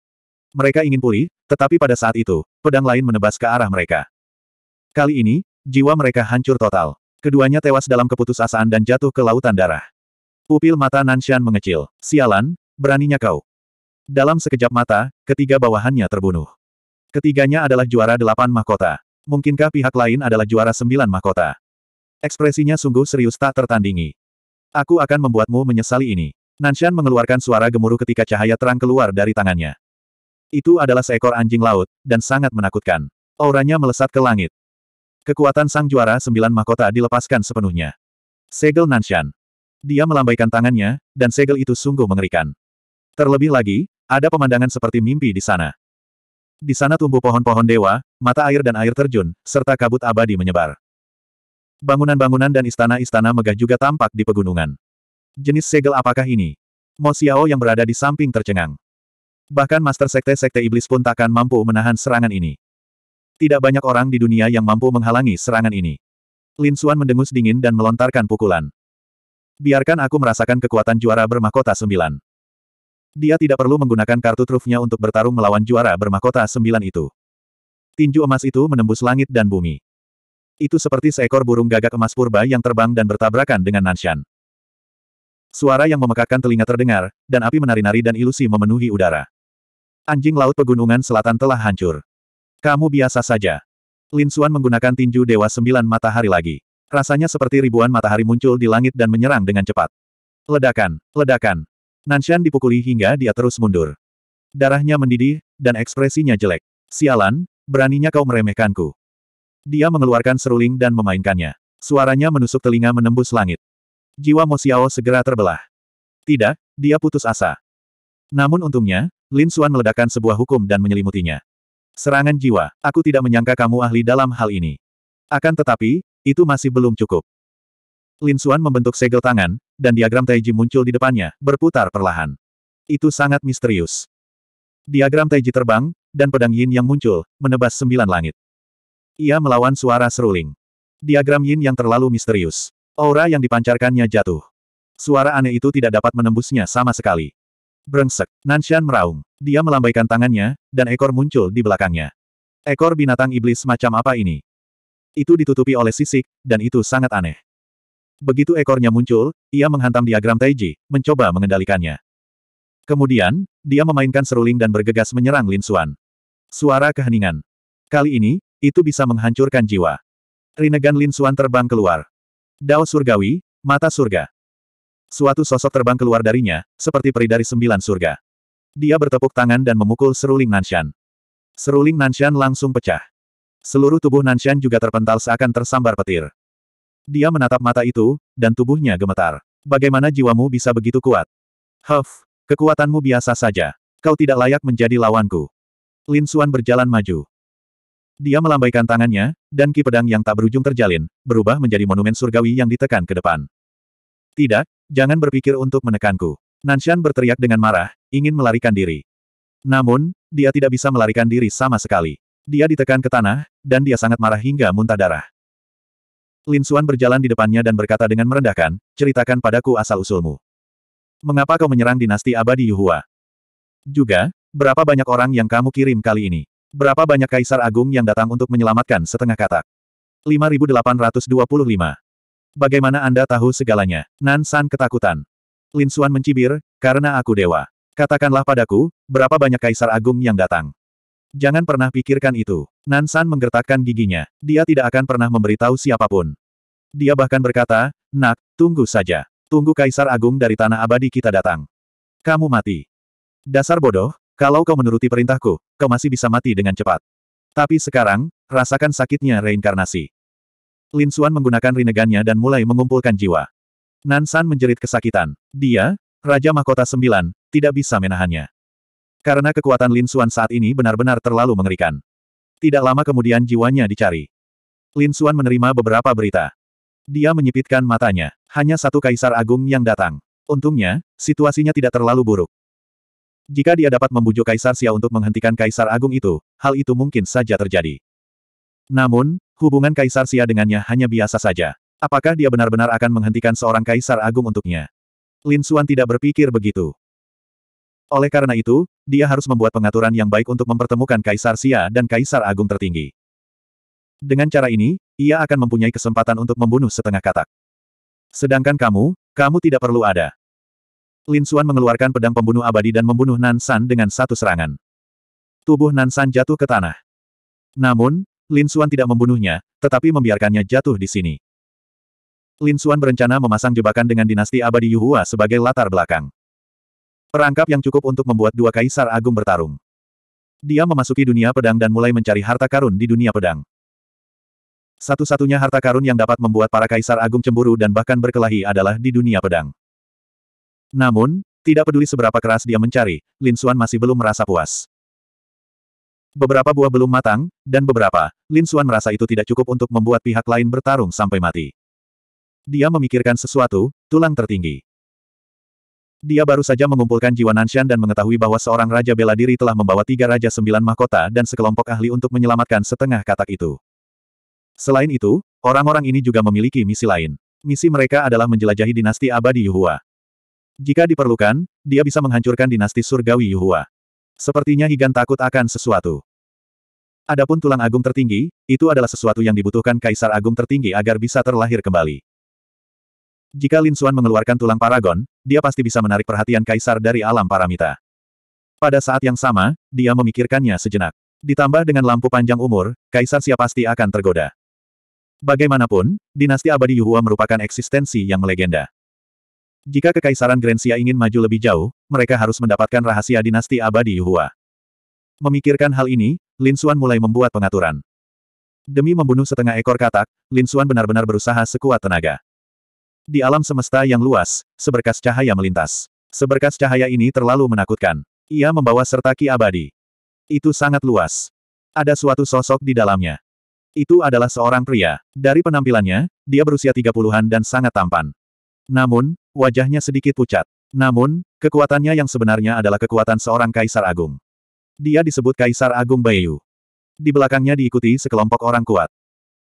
Mereka ingin pulih, tetapi pada saat itu, pedang lain menebas ke arah mereka. Kali ini, jiwa mereka hancur total. Keduanya tewas dalam keputusasaan dan jatuh ke lautan darah. Pupil mata Nanshan mengecil. Sialan, beraninya kau. Dalam sekejap mata, ketiga bawahannya terbunuh. Ketiganya adalah juara delapan mahkota. Mungkinkah pihak lain adalah juara sembilan mahkota? Ekspresinya sungguh serius tak tertandingi. Aku akan membuatmu menyesali ini. Nanshan mengeluarkan suara gemuruh ketika cahaya terang keluar dari tangannya. Itu adalah seekor anjing laut, dan sangat menakutkan. Auranya melesat ke langit. Kekuatan sang juara sembilan mahkota dilepaskan sepenuhnya. Segel Nanshan. Dia melambaikan tangannya, dan segel itu sungguh mengerikan. Terlebih lagi, ada pemandangan seperti mimpi di sana. Di sana tumbuh pohon-pohon dewa, mata air dan air terjun, serta kabut abadi menyebar. Bangunan-bangunan dan istana-istana megah juga tampak di pegunungan. Jenis segel apakah ini? Mo Xiao yang berada di samping tercengang. Bahkan Master Sekte-Sekte Iblis pun takkan mampu menahan serangan ini. Tidak banyak orang di dunia yang mampu menghalangi serangan ini. Lin Xuan mendengus dingin dan melontarkan pukulan. Biarkan aku merasakan kekuatan juara bermahkota sembilan. Dia tidak perlu menggunakan kartu trufnya untuk bertarung melawan juara bermahkota sembilan itu. Tinju emas itu menembus langit dan bumi. Itu seperti seekor burung gagak emas purba yang terbang dan bertabrakan dengan Nanshan. Suara yang memekakan telinga terdengar, dan api menari-nari dan ilusi memenuhi udara. Anjing laut pegunungan selatan telah hancur. Kamu biasa saja. Lin Xuan menggunakan tinju Dewa Sembilan Matahari lagi. Rasanya seperti ribuan matahari muncul di langit dan menyerang dengan cepat. Ledakan, ledakan. Nanshan dipukuli hingga dia terus mundur. Darahnya mendidih, dan ekspresinya jelek. Sialan, beraninya kau meremehkanku. Dia mengeluarkan seruling dan memainkannya. Suaranya menusuk telinga menembus langit. Jiwa Mo segera terbelah. Tidak, dia putus asa. Namun untungnya, Lin Suan meledakkan sebuah hukum dan menyelimutinya. Serangan jiwa, aku tidak menyangka kamu ahli dalam hal ini. Akan tetapi, itu masih belum cukup. Lin Suan membentuk segel tangan, dan diagram Taiji muncul di depannya, berputar perlahan. Itu sangat misterius. Diagram Taiji terbang, dan pedang Yin yang muncul, menebas sembilan langit. Ia melawan suara seruling. Diagram Yin yang terlalu misterius. Aura yang dipancarkannya jatuh. Suara aneh itu tidak dapat menembusnya sama sekali. Brengsek. Nanshan meraung. Dia melambaikan tangannya, dan ekor muncul di belakangnya. Ekor binatang iblis macam apa ini? Itu ditutupi oleh sisik, dan itu sangat aneh. Begitu ekornya muncul, ia menghantam diagram Taiji, mencoba mengendalikannya. Kemudian, dia memainkan seruling dan bergegas menyerang Lin Xuan. Suara keheningan. Kali ini, itu bisa menghancurkan jiwa. Rinnegan Lin Xuan terbang keluar. Dao surgawi, mata surga. Suatu sosok terbang keluar darinya, seperti peri dari sembilan surga. Dia bertepuk tangan dan memukul seruling Nanshan. Seruling Nanshan langsung pecah. Seluruh tubuh Nanshan juga terpental seakan tersambar petir. Dia menatap mata itu, dan tubuhnya gemetar. Bagaimana jiwamu bisa begitu kuat? Huff, kekuatanmu biasa saja. Kau tidak layak menjadi lawanku. Lin Xuan berjalan maju. Dia melambaikan tangannya, dan ki pedang yang tak berujung terjalin, berubah menjadi monumen surgawi yang ditekan ke depan. Tidak, jangan berpikir untuk menekanku. Nanshan berteriak dengan marah, ingin melarikan diri. Namun, dia tidak bisa melarikan diri sama sekali. Dia ditekan ke tanah, dan dia sangat marah hingga muntah darah. Lin Xuan berjalan di depannya dan berkata dengan merendahkan, ceritakan padaku asal-usulmu. Mengapa kau menyerang dinasti abadi Yuhua? Juga, berapa banyak orang yang kamu kirim kali ini? Berapa banyak kaisar agung yang datang untuk menyelamatkan setengah katak? 5825 Bagaimana Anda tahu segalanya? Nan San ketakutan. Lin Xuan mencibir, karena aku dewa. Katakanlah padaku, berapa banyak kaisar agung yang datang. Jangan pernah pikirkan itu. Nan San menggertakkan giginya. Dia tidak akan pernah memberitahu siapapun. Dia bahkan berkata, Nak, tunggu saja. Tunggu kaisar agung dari tanah abadi kita datang. Kamu mati. Dasar bodoh, kalau kau menuruti perintahku, kau masih bisa mati dengan cepat. Tapi sekarang, rasakan sakitnya reinkarnasi. Lin Xuan menggunakan rinegannya dan mulai mengumpulkan jiwa. Nan San menjerit kesakitan. Dia, Raja Mahkota Sembilan, tidak bisa menahannya. Karena kekuatan Lin Xuan saat ini benar-benar terlalu mengerikan. Tidak lama kemudian jiwanya dicari. Lin Xuan menerima beberapa berita. Dia menyipitkan matanya. Hanya satu kaisar agung yang datang. Untungnya, situasinya tidak terlalu buruk. Jika dia dapat membujuk Kaisar Sia untuk menghentikan Kaisar Agung itu, hal itu mungkin saja terjadi. Namun, hubungan Kaisar Sia dengannya hanya biasa saja. Apakah dia benar-benar akan menghentikan seorang Kaisar Agung untuknya? Lin Xuan tidak berpikir begitu. Oleh karena itu, dia harus membuat pengaturan yang baik untuk mempertemukan Kaisar Sia dan Kaisar Agung tertinggi. Dengan cara ini, ia akan mempunyai kesempatan untuk membunuh setengah katak. Sedangkan kamu, kamu tidak perlu ada. Lin Xuan mengeluarkan pedang pembunuh abadi dan membunuh Nan San dengan satu serangan. Tubuh Nan San jatuh ke tanah. Namun, Lin Suan tidak membunuhnya, tetapi membiarkannya jatuh di sini. Lin Suan berencana memasang jebakan dengan dinasti abadi Yuhua sebagai latar belakang. Perangkap yang cukup untuk membuat dua kaisar agung bertarung. Dia memasuki dunia pedang dan mulai mencari harta karun di dunia pedang. Satu-satunya harta karun yang dapat membuat para kaisar agung cemburu dan bahkan berkelahi adalah di dunia pedang. Namun, tidak peduli seberapa keras dia mencari, Lin Suan masih belum merasa puas. Beberapa buah belum matang, dan beberapa, Lin Suan merasa itu tidak cukup untuk membuat pihak lain bertarung sampai mati. Dia memikirkan sesuatu, tulang tertinggi. Dia baru saja mengumpulkan jiwa Nanshan dan mengetahui bahwa seorang Raja Bela Diri telah membawa tiga Raja Sembilan Mahkota dan sekelompok ahli untuk menyelamatkan setengah katak itu. Selain itu, orang-orang ini juga memiliki misi lain. Misi mereka adalah menjelajahi dinasti abadi Yuhua. Jika diperlukan, dia bisa menghancurkan dinasti surgawi Yuhua. Sepertinya Higan takut akan sesuatu. Adapun tulang agung tertinggi, itu adalah sesuatu yang dibutuhkan kaisar agung tertinggi agar bisa terlahir kembali. Jika Lin Xuan mengeluarkan tulang paragon, dia pasti bisa menarik perhatian kaisar dari alam paramita. Pada saat yang sama, dia memikirkannya sejenak. Ditambah dengan lampu panjang umur, kaisar siap pasti akan tergoda. Bagaimanapun, dinasti abadi Yuhua merupakan eksistensi yang melegenda. Jika Kekaisaran Grensia ingin maju lebih jauh, mereka harus mendapatkan rahasia dinasti abadi Yuhua. Memikirkan hal ini, Lin Xuan mulai membuat pengaturan. Demi membunuh setengah ekor katak, Lin Xuan benar-benar berusaha sekuat tenaga. Di alam semesta yang luas, seberkas cahaya melintas. Seberkas cahaya ini terlalu menakutkan. Ia membawa serta ki abadi. Itu sangat luas. Ada suatu sosok di dalamnya. Itu adalah seorang pria. Dari penampilannya, dia berusia tiga puluhan dan sangat tampan. Namun, wajahnya sedikit pucat. Namun, kekuatannya yang sebenarnya adalah kekuatan seorang kaisar agung. Dia disebut Kaisar Agung Bayu. Di belakangnya diikuti sekelompok orang kuat.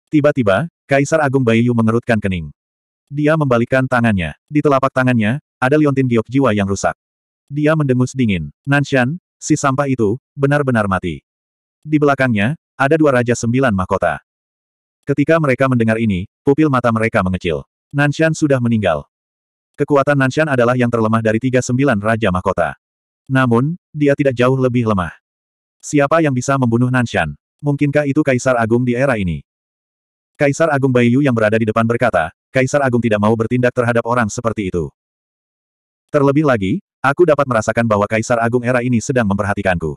Tiba-tiba, Kaisar Agung Bayu mengerutkan kening. Dia membalikkan tangannya. Di telapak tangannya, ada liontin giok jiwa yang rusak. Dia mendengus dingin. Nanshan, si sampah itu, benar-benar mati. Di belakangnya, ada dua raja sembilan mahkota. Ketika mereka mendengar ini, pupil mata mereka mengecil. Nanshan sudah meninggal. Kekuatan Nanshan adalah yang terlemah dari tiga sembilan Raja Mahkota. Namun, dia tidak jauh lebih lemah. Siapa yang bisa membunuh Nanshan? Mungkinkah itu Kaisar Agung di era ini? Kaisar Agung Baiyu yang berada di depan berkata, Kaisar Agung tidak mau bertindak terhadap orang seperti itu. Terlebih lagi, aku dapat merasakan bahwa Kaisar Agung era ini sedang memperhatikanku.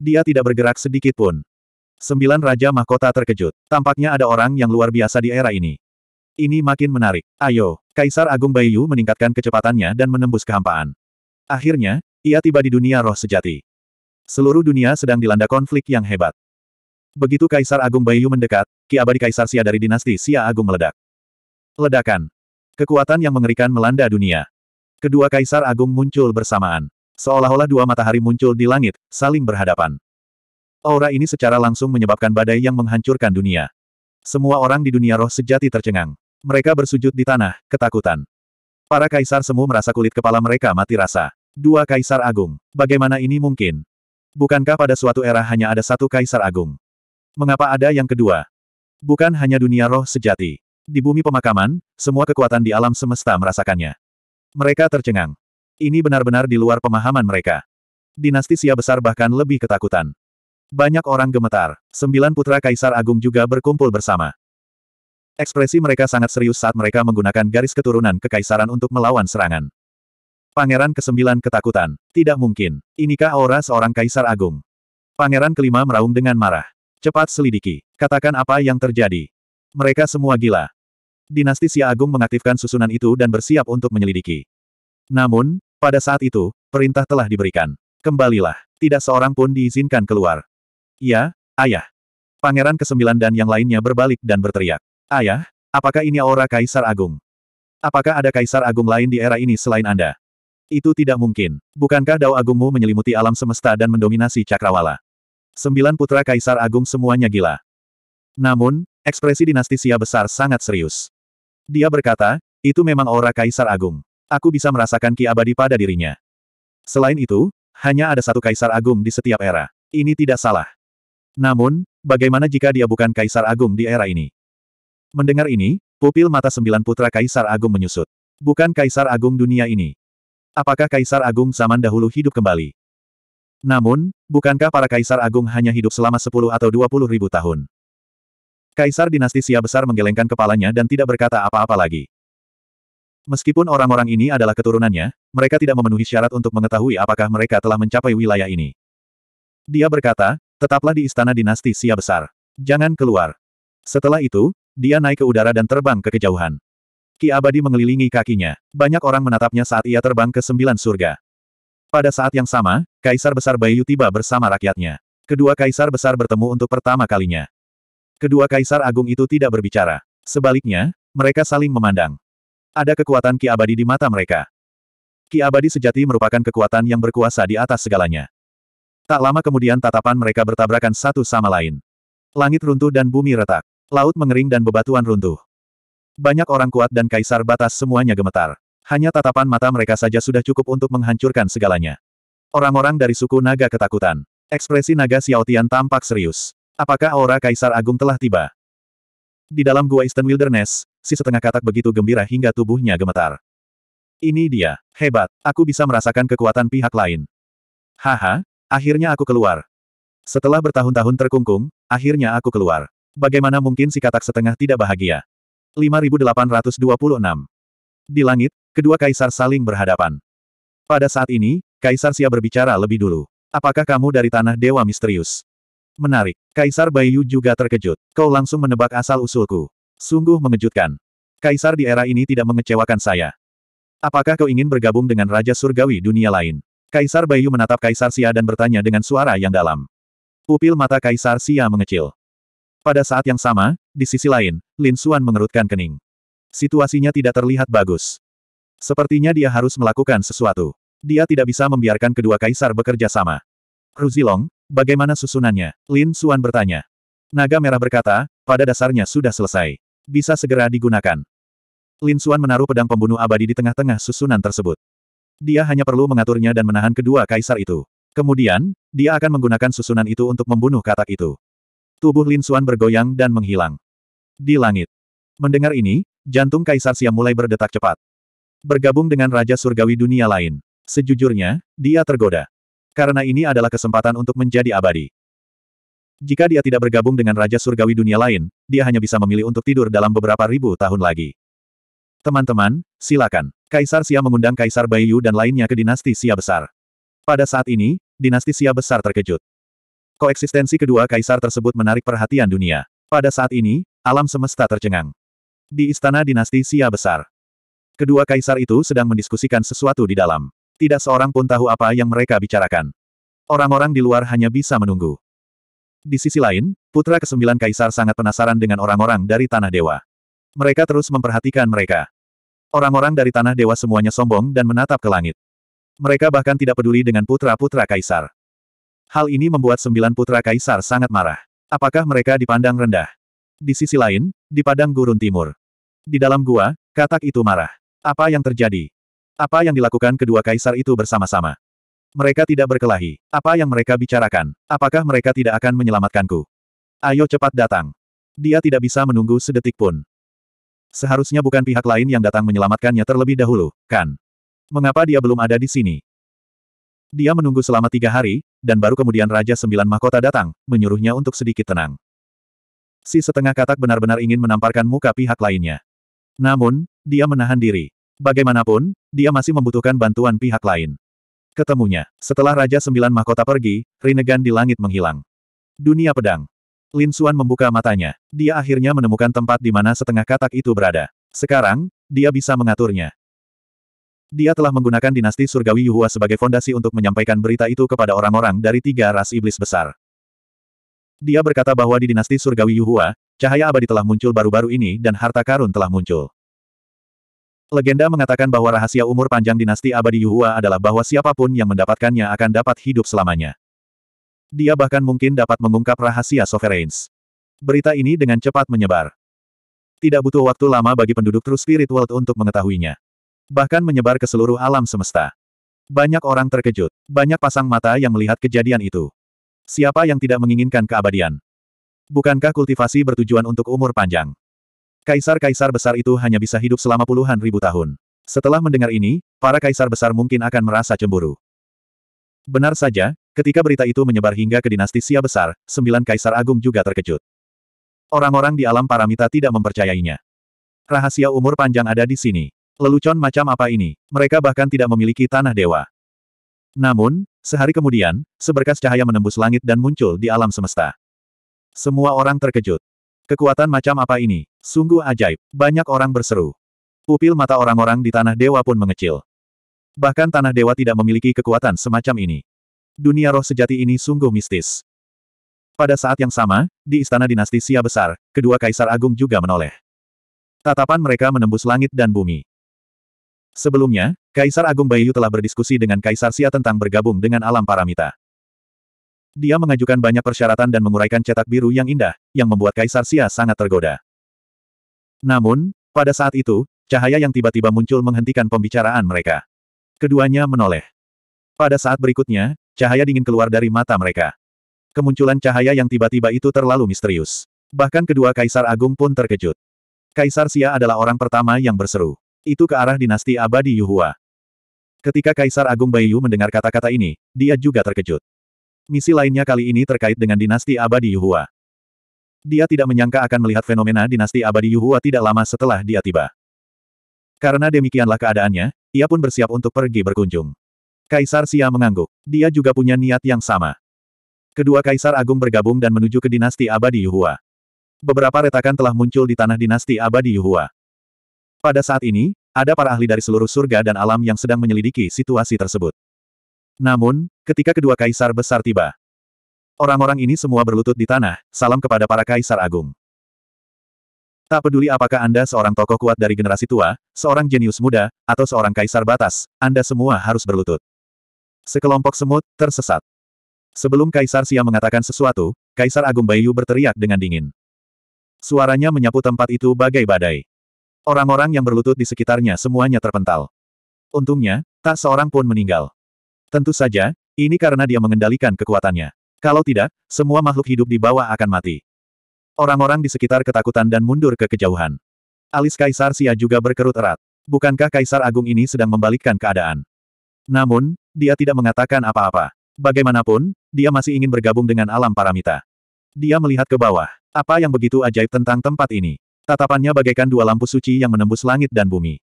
Dia tidak bergerak sedikit pun. Sembilan Raja Mahkota terkejut. Tampaknya ada orang yang luar biasa di era ini. Ini makin menarik. Ayo, Kaisar Agung Baiyu meningkatkan kecepatannya dan menembus kehampaan. Akhirnya, ia tiba di dunia roh sejati. Seluruh dunia sedang dilanda konflik yang hebat. Begitu Kaisar Agung Baiyu mendekat, ki abadi Kaisar Sia dari dinasti Sia Agung meledak. Ledakan. Kekuatan yang mengerikan melanda dunia. Kedua Kaisar Agung muncul bersamaan. Seolah-olah dua matahari muncul di langit, saling berhadapan. Aura ini secara langsung menyebabkan badai yang menghancurkan dunia. Semua orang di dunia roh sejati tercengang. Mereka bersujud di tanah, ketakutan. Para kaisar semu merasa kulit kepala mereka mati rasa. Dua kaisar agung. Bagaimana ini mungkin? Bukankah pada suatu era hanya ada satu kaisar agung? Mengapa ada yang kedua? Bukan hanya dunia roh sejati. Di bumi pemakaman, semua kekuatan di alam semesta merasakannya. Mereka tercengang. Ini benar-benar di luar pemahaman mereka. Dinasti Sia besar bahkan lebih ketakutan. Banyak orang gemetar. Sembilan putra Kaisar Agung juga berkumpul bersama. Ekspresi mereka sangat serius saat mereka menggunakan garis keturunan kekaisaran untuk melawan serangan. Pangeran kesembilan ketakutan. Tidak mungkin. Inikah aura seorang kaisar agung? Pangeran kelima meraung dengan marah. Cepat selidiki. Katakan apa yang terjadi. Mereka semua gila. Dinasti Xia Agung mengaktifkan susunan itu dan bersiap untuk menyelidiki. Namun, pada saat itu, perintah telah diberikan. Kembalilah. Tidak seorang pun diizinkan keluar. Ya, ayah. Pangeran kesembilan dan yang lainnya berbalik dan berteriak. Ayah, apakah ini aura Kaisar Agung? Apakah ada Kaisar Agung lain di era ini selain Anda? Itu tidak mungkin. Bukankah dao agungmu menyelimuti alam semesta dan mendominasi cakrawala? Sembilan putra Kaisar Agung semuanya gila. Namun, ekspresi dinasti Sia besar sangat serius. Dia berkata, itu memang aura Kaisar Agung. Aku bisa merasakan ki abadi pada dirinya. Selain itu, hanya ada satu Kaisar Agung di setiap era. Ini tidak salah. Namun, bagaimana jika dia bukan Kaisar Agung di era ini? Mendengar ini, pupil mata sembilan putra Kaisar Agung menyusut. Bukan Kaisar Agung dunia ini. Apakah Kaisar Agung zaman dahulu hidup kembali? Namun, bukankah para Kaisar Agung hanya hidup selama 10 atau puluh ribu tahun? Kaisar dinasti Sia besar menggelengkan kepalanya dan tidak berkata apa-apa lagi. Meskipun orang-orang ini adalah keturunannya, mereka tidak memenuhi syarat untuk mengetahui apakah mereka telah mencapai wilayah ini. Dia berkata, tetaplah di istana dinasti Sia besar. Jangan keluar. Setelah itu, dia naik ke udara dan terbang ke kejauhan. Ki abadi mengelilingi kakinya. Banyak orang menatapnya saat ia terbang ke sembilan surga. Pada saat yang sama, Kaisar Besar Bayu tiba bersama rakyatnya. Kedua kaisar besar bertemu untuk pertama kalinya. Kedua kaisar agung itu tidak berbicara. Sebaliknya, mereka saling memandang. Ada kekuatan Ki Abadi di mata mereka. Ki Abadi sejati merupakan kekuatan yang berkuasa di atas segalanya. Tak lama kemudian tatapan mereka bertabrakan satu sama lain. Langit runtuh dan bumi retak. Laut mengering dan bebatuan runtuh. Banyak orang kuat dan kaisar batas semuanya gemetar. Hanya tatapan mata mereka saja sudah cukup untuk menghancurkan segalanya. Orang-orang dari suku naga ketakutan. Ekspresi naga Xiaotian tampak serius. Apakah aura kaisar agung telah tiba? Di dalam gua Eastern Wilderness, si setengah katak begitu gembira hingga tubuhnya gemetar. Ini dia, hebat, aku bisa merasakan kekuatan pihak lain. Haha, akhirnya aku keluar. Setelah bertahun-tahun terkungkung, akhirnya aku keluar. Bagaimana mungkin si katak setengah tidak bahagia? 5826. Di langit, kedua kaisar saling berhadapan. Pada saat ini, Kaisar Xia berbicara lebih dulu. Apakah kamu dari tanah dewa misterius? Menarik. Kaisar Bayu juga terkejut. Kau langsung menebak asal-usulku. Sungguh mengejutkan. Kaisar di era ini tidak mengecewakan saya. Apakah kau ingin bergabung dengan Raja Surgawi dunia lain? Kaisar Bayu menatap Kaisar sia dan bertanya dengan suara yang dalam. Pupil mata Kaisar sia mengecil. Pada saat yang sama, di sisi lain, Lin Xuan mengerutkan kening. Situasinya tidak terlihat bagus. Sepertinya dia harus melakukan sesuatu. Dia tidak bisa membiarkan kedua kaisar bekerja sama. Ruzilong, bagaimana susunannya? Lin Xuan bertanya. Naga Merah berkata, pada dasarnya sudah selesai. Bisa segera digunakan. Lin Xuan menaruh pedang pembunuh abadi di tengah-tengah susunan tersebut. Dia hanya perlu mengaturnya dan menahan kedua kaisar itu. Kemudian, dia akan menggunakan susunan itu untuk membunuh katak itu. Tubuh Lin Xuan bergoyang dan menghilang. Di langit. Mendengar ini, jantung Kaisar Xia mulai berdetak cepat. Bergabung dengan Raja Surgawi dunia lain. Sejujurnya, dia tergoda. Karena ini adalah kesempatan untuk menjadi abadi. Jika dia tidak bergabung dengan Raja Surgawi dunia lain, dia hanya bisa memilih untuk tidur dalam beberapa ribu tahun lagi. Teman-teman, silakan. Kaisar Xia mengundang Kaisar Baiyu dan lainnya ke dinasti Xia Besar. Pada saat ini, dinasti Xia Besar terkejut. Koeksistensi kedua kaisar tersebut menarik perhatian dunia. Pada saat ini, alam semesta tercengang. Di istana dinasti Sia besar. Kedua kaisar itu sedang mendiskusikan sesuatu di dalam. Tidak seorang pun tahu apa yang mereka bicarakan. Orang-orang di luar hanya bisa menunggu. Di sisi lain, putra kesembilan kaisar sangat penasaran dengan orang-orang dari Tanah Dewa. Mereka terus memperhatikan mereka. Orang-orang dari Tanah Dewa semuanya sombong dan menatap ke langit. Mereka bahkan tidak peduli dengan putra-putra kaisar. Hal ini membuat sembilan putra kaisar sangat marah. Apakah mereka dipandang rendah? Di sisi lain, di padang gurun timur. Di dalam gua, katak itu marah. Apa yang terjadi? Apa yang dilakukan kedua kaisar itu bersama-sama? Mereka tidak berkelahi. Apa yang mereka bicarakan? Apakah mereka tidak akan menyelamatkanku? Ayo cepat datang. Dia tidak bisa menunggu sedetik pun. Seharusnya bukan pihak lain yang datang menyelamatkannya terlebih dahulu, kan? Mengapa dia belum ada di sini? Dia menunggu selama tiga hari, dan baru kemudian Raja Sembilan Mahkota datang, menyuruhnya untuk sedikit tenang. Si setengah katak benar-benar ingin menamparkan muka pihak lainnya. Namun, dia menahan diri. Bagaimanapun, dia masih membutuhkan bantuan pihak lain. Ketemunya, setelah Raja Sembilan Mahkota pergi, Rinnegan di langit menghilang. Dunia pedang. Lin Suan membuka matanya. Dia akhirnya menemukan tempat di mana setengah katak itu berada. Sekarang, dia bisa mengaturnya. Dia telah menggunakan dinasti surgawi Yuhua sebagai fondasi untuk menyampaikan berita itu kepada orang-orang dari tiga ras iblis besar. Dia berkata bahwa di dinasti surgawi Yuhua, cahaya abadi telah muncul baru-baru ini dan harta karun telah muncul. Legenda mengatakan bahwa rahasia umur panjang dinasti abadi Yuhua adalah bahwa siapapun yang mendapatkannya akan dapat hidup selamanya. Dia bahkan mungkin dapat mengungkap rahasia Sovereigns. Berita ini dengan cepat menyebar. Tidak butuh waktu lama bagi penduduk True Spirit World untuk mengetahuinya. Bahkan menyebar ke seluruh alam semesta. Banyak orang terkejut. Banyak pasang mata yang melihat kejadian itu. Siapa yang tidak menginginkan keabadian? Bukankah kultivasi bertujuan untuk umur panjang? Kaisar-kaisar besar itu hanya bisa hidup selama puluhan ribu tahun. Setelah mendengar ini, para kaisar besar mungkin akan merasa cemburu. Benar saja, ketika berita itu menyebar hingga ke dinasti Sia besar, sembilan kaisar agung juga terkejut. Orang-orang di alam paramita tidak mempercayainya. Rahasia umur panjang ada di sini. Lelucon macam apa ini? Mereka bahkan tidak memiliki tanah dewa. Namun, sehari kemudian, seberkas cahaya menembus langit dan muncul di alam semesta. Semua orang terkejut. Kekuatan macam apa ini? Sungguh ajaib. Banyak orang berseru. Pupil mata orang-orang di tanah dewa pun mengecil. Bahkan tanah dewa tidak memiliki kekuatan semacam ini. Dunia roh sejati ini sungguh mistis. Pada saat yang sama, di istana dinasti Sia Besar, kedua kaisar agung juga menoleh. Tatapan mereka menembus langit dan bumi. Sebelumnya, Kaisar Agung Bayu telah berdiskusi dengan Kaisar Sia tentang bergabung dengan alam paramita. Dia mengajukan banyak persyaratan dan menguraikan cetak biru yang indah, yang membuat Kaisar Sia sangat tergoda. Namun, pada saat itu, cahaya yang tiba-tiba muncul menghentikan pembicaraan mereka. Keduanya menoleh. Pada saat berikutnya, cahaya dingin keluar dari mata mereka. Kemunculan cahaya yang tiba-tiba itu terlalu misterius. Bahkan kedua Kaisar Agung pun terkejut. Kaisar Sia adalah orang pertama yang berseru. Itu ke arah dinasti abadi Yuhua. Ketika Kaisar Agung Baiyu mendengar kata-kata ini, dia juga terkejut. Misi lainnya kali ini terkait dengan dinasti abadi Yuhua. Dia tidak menyangka akan melihat fenomena dinasti abadi Yuhua tidak lama setelah dia tiba. Karena demikianlah keadaannya, ia pun bersiap untuk pergi berkunjung. Kaisar Xia mengangguk. Dia juga punya niat yang sama. Kedua kaisar agung bergabung dan menuju ke dinasti abadi Yuhua. Beberapa retakan telah muncul di tanah dinasti abadi Yuhua. Pada saat ini, ada para ahli dari seluruh surga dan alam yang sedang menyelidiki situasi tersebut. Namun, ketika kedua kaisar besar tiba, orang-orang ini semua berlutut di tanah, salam kepada para kaisar agung. Tak peduli apakah Anda seorang tokoh kuat dari generasi tua, seorang jenius muda, atau seorang kaisar batas, Anda semua harus berlutut. Sekelompok semut, tersesat. Sebelum Kaisar Sia mengatakan sesuatu, Kaisar Agung Bayu berteriak dengan dingin. Suaranya menyapu tempat itu bagai badai. Orang-orang yang berlutut di sekitarnya semuanya terpental. Untungnya, tak seorang pun meninggal. Tentu saja, ini karena dia mengendalikan kekuatannya. Kalau tidak, semua makhluk hidup di bawah akan mati. Orang-orang di sekitar ketakutan dan mundur ke kejauhan. Alis Kaisar Sia juga berkerut erat. Bukankah Kaisar Agung ini sedang membalikkan keadaan? Namun, dia tidak mengatakan apa-apa. Bagaimanapun, dia masih ingin bergabung dengan alam paramita. Dia melihat ke bawah. Apa yang begitu ajaib tentang tempat ini? Tatapannya bagaikan dua lampu suci yang menembus langit dan bumi.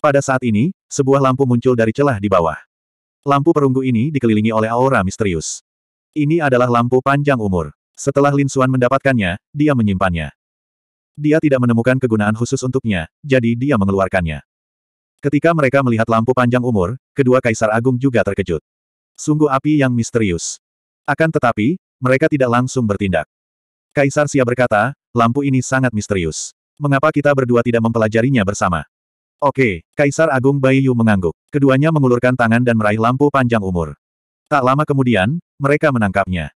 Pada saat ini, sebuah lampu muncul dari celah di bawah. Lampu perunggu ini dikelilingi oleh aura misterius. Ini adalah lampu panjang umur. Setelah Lin Xuan mendapatkannya, dia menyimpannya. Dia tidak menemukan kegunaan khusus untuknya, jadi dia mengeluarkannya. Ketika mereka melihat lampu panjang umur, kedua kaisar agung juga terkejut. Sungguh api yang misterius. Akan tetapi, mereka tidak langsung bertindak. Kaisar Sia berkata, lampu ini sangat misterius. Mengapa kita berdua tidak mempelajarinya bersama? Oke, Kaisar Agung Yu mengangguk. Keduanya mengulurkan tangan dan meraih lampu panjang umur. Tak lama kemudian, mereka menangkapnya.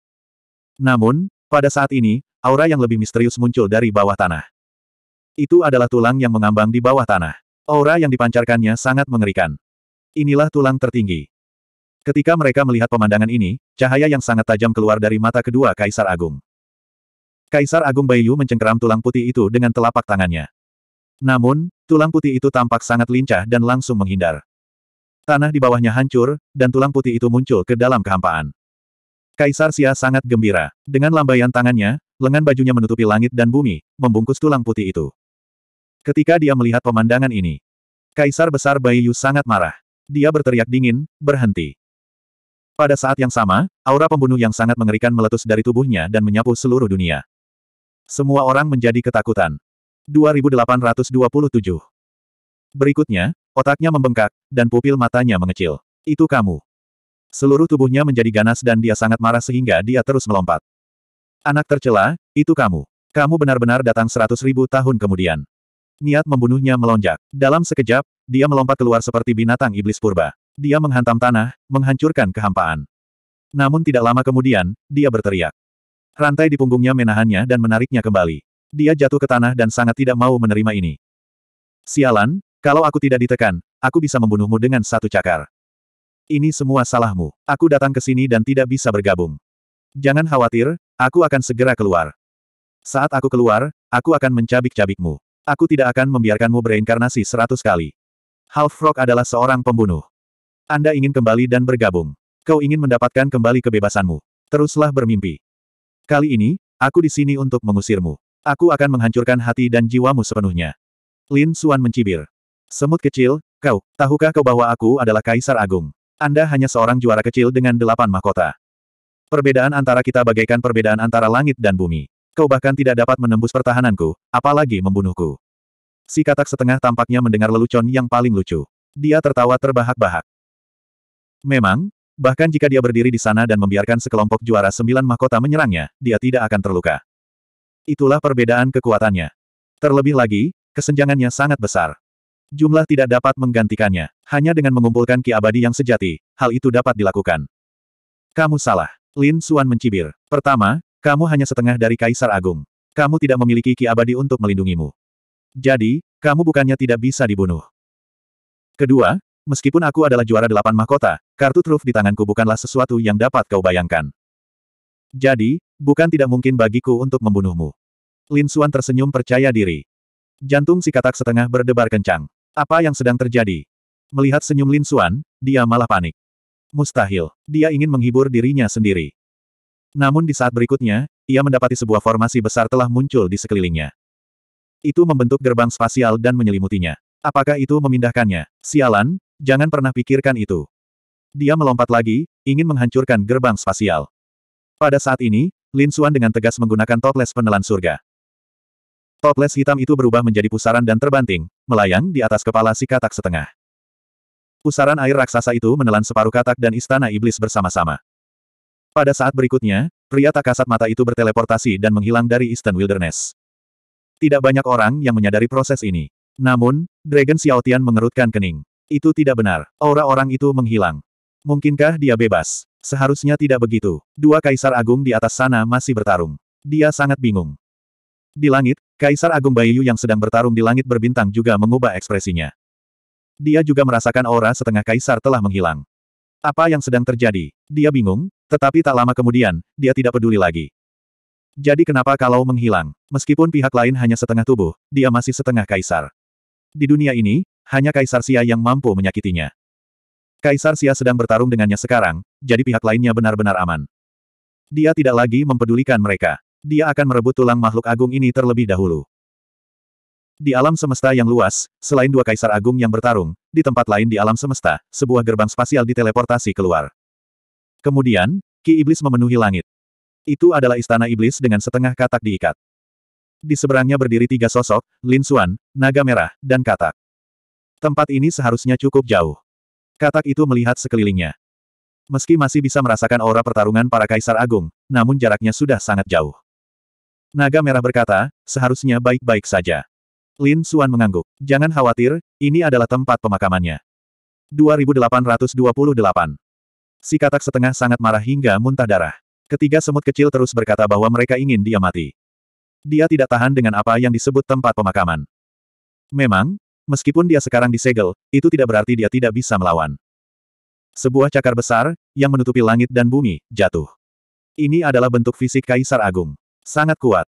Namun, pada saat ini, aura yang lebih misterius muncul dari bawah tanah. Itu adalah tulang yang mengambang di bawah tanah. Aura yang dipancarkannya sangat mengerikan. Inilah tulang tertinggi. Ketika mereka melihat pemandangan ini, cahaya yang sangat tajam keluar dari mata kedua Kaisar Agung. Kaisar Agung Bayu mencengkeram tulang putih itu dengan telapak tangannya. Namun, tulang putih itu tampak sangat lincah dan langsung menghindar. Tanah di bawahnya hancur, dan tulang putih itu muncul ke dalam kehampaan. Kaisar Sia sangat gembira. Dengan lambaian tangannya, lengan bajunya menutupi langit dan bumi, membungkus tulang putih itu. Ketika dia melihat pemandangan ini, Kaisar Besar Bayu sangat marah. Dia berteriak dingin, berhenti. Pada saat yang sama, aura pembunuh yang sangat mengerikan meletus dari tubuhnya dan menyapu seluruh dunia. Semua orang menjadi ketakutan. 2827. Berikutnya, otaknya membengkak, dan pupil matanya mengecil. Itu kamu. Seluruh tubuhnya menjadi ganas dan dia sangat marah sehingga dia terus melompat. Anak tercela, itu kamu. Kamu benar-benar datang seratus ribu tahun kemudian. Niat membunuhnya melonjak. Dalam sekejap, dia melompat keluar seperti binatang iblis purba. Dia menghantam tanah, menghancurkan kehampaan. Namun tidak lama kemudian, dia berteriak. Rantai di punggungnya menahannya dan menariknya kembali. Dia jatuh ke tanah dan sangat tidak mau menerima ini. Sialan, kalau aku tidak ditekan, aku bisa membunuhmu dengan satu cakar. Ini semua salahmu. Aku datang ke sini dan tidak bisa bergabung. Jangan khawatir, aku akan segera keluar. Saat aku keluar, aku akan mencabik-cabikmu. Aku tidak akan membiarkanmu bereinkarnasi seratus kali. Half Frog adalah seorang pembunuh. Anda ingin kembali dan bergabung. Kau ingin mendapatkan kembali kebebasanmu. Teruslah bermimpi. Kali ini, aku di sini untuk mengusirmu. Aku akan menghancurkan hati dan jiwamu sepenuhnya. Lin Suan mencibir. Semut kecil, kau, tahukah kau bahwa aku adalah Kaisar Agung? Anda hanya seorang juara kecil dengan delapan mahkota. Perbedaan antara kita bagaikan perbedaan antara langit dan bumi. Kau bahkan tidak dapat menembus pertahananku, apalagi membunuhku. Si katak setengah tampaknya mendengar lelucon yang paling lucu. Dia tertawa terbahak-bahak. Memang, Bahkan jika dia berdiri di sana dan membiarkan sekelompok juara sembilan mahkota menyerangnya, dia tidak akan terluka. Itulah perbedaan kekuatannya. Terlebih lagi, kesenjangannya sangat besar. Jumlah tidak dapat menggantikannya. Hanya dengan mengumpulkan ki abadi yang sejati, hal itu dapat dilakukan. Kamu salah. Lin Suan mencibir. Pertama, kamu hanya setengah dari Kaisar Agung. Kamu tidak memiliki ki abadi untuk melindungimu. Jadi, kamu bukannya tidak bisa dibunuh. Kedua, Meskipun aku adalah juara delapan mahkota, kartu truf di tanganku bukanlah sesuatu yang dapat kau bayangkan. Jadi, bukan tidak mungkin bagiku untuk membunuhmu. Lin Xuan tersenyum percaya diri. Jantung si katak setengah berdebar kencang. Apa yang sedang terjadi? Melihat senyum Lin Xuan, dia malah panik. Mustahil, dia ingin menghibur dirinya sendiri. Namun di saat berikutnya, ia mendapati sebuah formasi besar telah muncul di sekelilingnya. Itu membentuk gerbang spasial dan menyelimutinya. Apakah itu memindahkannya? Sialan, Jangan pernah pikirkan itu. Dia melompat lagi, ingin menghancurkan gerbang spasial. Pada saat ini, Lin Suan dengan tegas menggunakan toples penelan surga. Toples hitam itu berubah menjadi pusaran dan terbanting, melayang di atas kepala si katak setengah. Pusaran air raksasa itu menelan separuh katak dan istana iblis bersama-sama. Pada saat berikutnya, pria tak kasat mata itu berteleportasi dan menghilang dari Eastern Wilderness. Tidak banyak orang yang menyadari proses ini. Namun, Dragon Xiaotian mengerutkan kening. Itu tidak benar. Aura orang itu menghilang. Mungkinkah dia bebas? Seharusnya tidak begitu. Dua kaisar agung di atas sana masih bertarung. Dia sangat bingung. Di langit, Kaisar Agung Bayu yang sedang bertarung di langit berbintang juga mengubah ekspresinya. Dia juga merasakan aura setengah kaisar telah menghilang. Apa yang sedang terjadi? Dia bingung, tetapi tak lama kemudian, dia tidak peduli lagi. Jadi kenapa kalau menghilang? Meskipun pihak lain hanya setengah tubuh, dia masih setengah kaisar. Di dunia ini, hanya Kaisar Sia yang mampu menyakitinya. Kaisar Sia sedang bertarung dengannya sekarang, jadi pihak lainnya benar-benar aman. Dia tidak lagi mempedulikan mereka. Dia akan merebut tulang makhluk agung ini terlebih dahulu. Di alam semesta yang luas, selain dua kaisar agung yang bertarung, di tempat lain di alam semesta, sebuah gerbang spasial diteleportasi keluar. Kemudian, Ki Iblis memenuhi langit. Itu adalah istana iblis dengan setengah katak diikat. Di seberangnya berdiri tiga sosok, Lin Xuan, Naga Merah, dan Katak. Tempat ini seharusnya cukup jauh. Katak itu melihat sekelilingnya. Meski masih bisa merasakan aura pertarungan para kaisar agung, namun jaraknya sudah sangat jauh. Naga merah berkata, seharusnya baik-baik saja. Lin Suan mengangguk. Jangan khawatir, ini adalah tempat pemakamannya. 2828. Si katak setengah sangat marah hingga muntah darah. Ketiga semut kecil terus berkata bahwa mereka ingin dia mati. Dia tidak tahan dengan apa yang disebut tempat pemakaman. Memang, Meskipun dia sekarang disegel, itu tidak berarti dia tidak bisa melawan. Sebuah cakar besar, yang menutupi langit dan bumi, jatuh. Ini adalah bentuk fisik Kaisar Agung. Sangat kuat.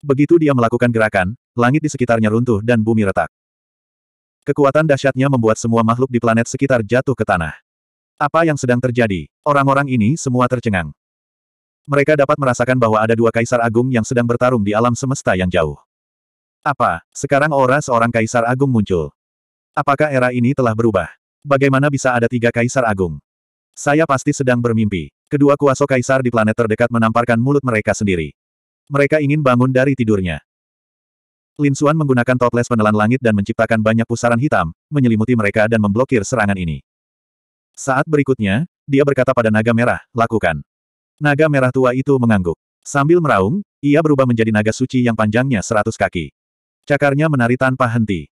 Begitu dia melakukan gerakan, langit di sekitarnya runtuh dan bumi retak. Kekuatan dahsyatnya membuat semua makhluk di planet sekitar jatuh ke tanah. Apa yang sedang terjadi? Orang-orang ini semua tercengang. Mereka dapat merasakan bahwa ada dua kaisar agung yang sedang bertarung di alam semesta yang jauh. Apa, sekarang aura seorang kaisar agung muncul? Apakah era ini telah berubah? Bagaimana bisa ada tiga kaisar agung? Saya pasti sedang bermimpi. Kedua kuaso kaisar di planet terdekat menamparkan mulut mereka sendiri. Mereka ingin bangun dari tidurnya. Lin Xuan menggunakan toples penelan langit dan menciptakan banyak pusaran hitam, menyelimuti mereka dan memblokir serangan ini. Saat berikutnya, dia berkata pada naga merah, lakukan. Naga merah tua itu mengangguk. Sambil meraung, ia berubah menjadi naga suci yang panjangnya seratus kaki. Cakarnya menari tanpa henti.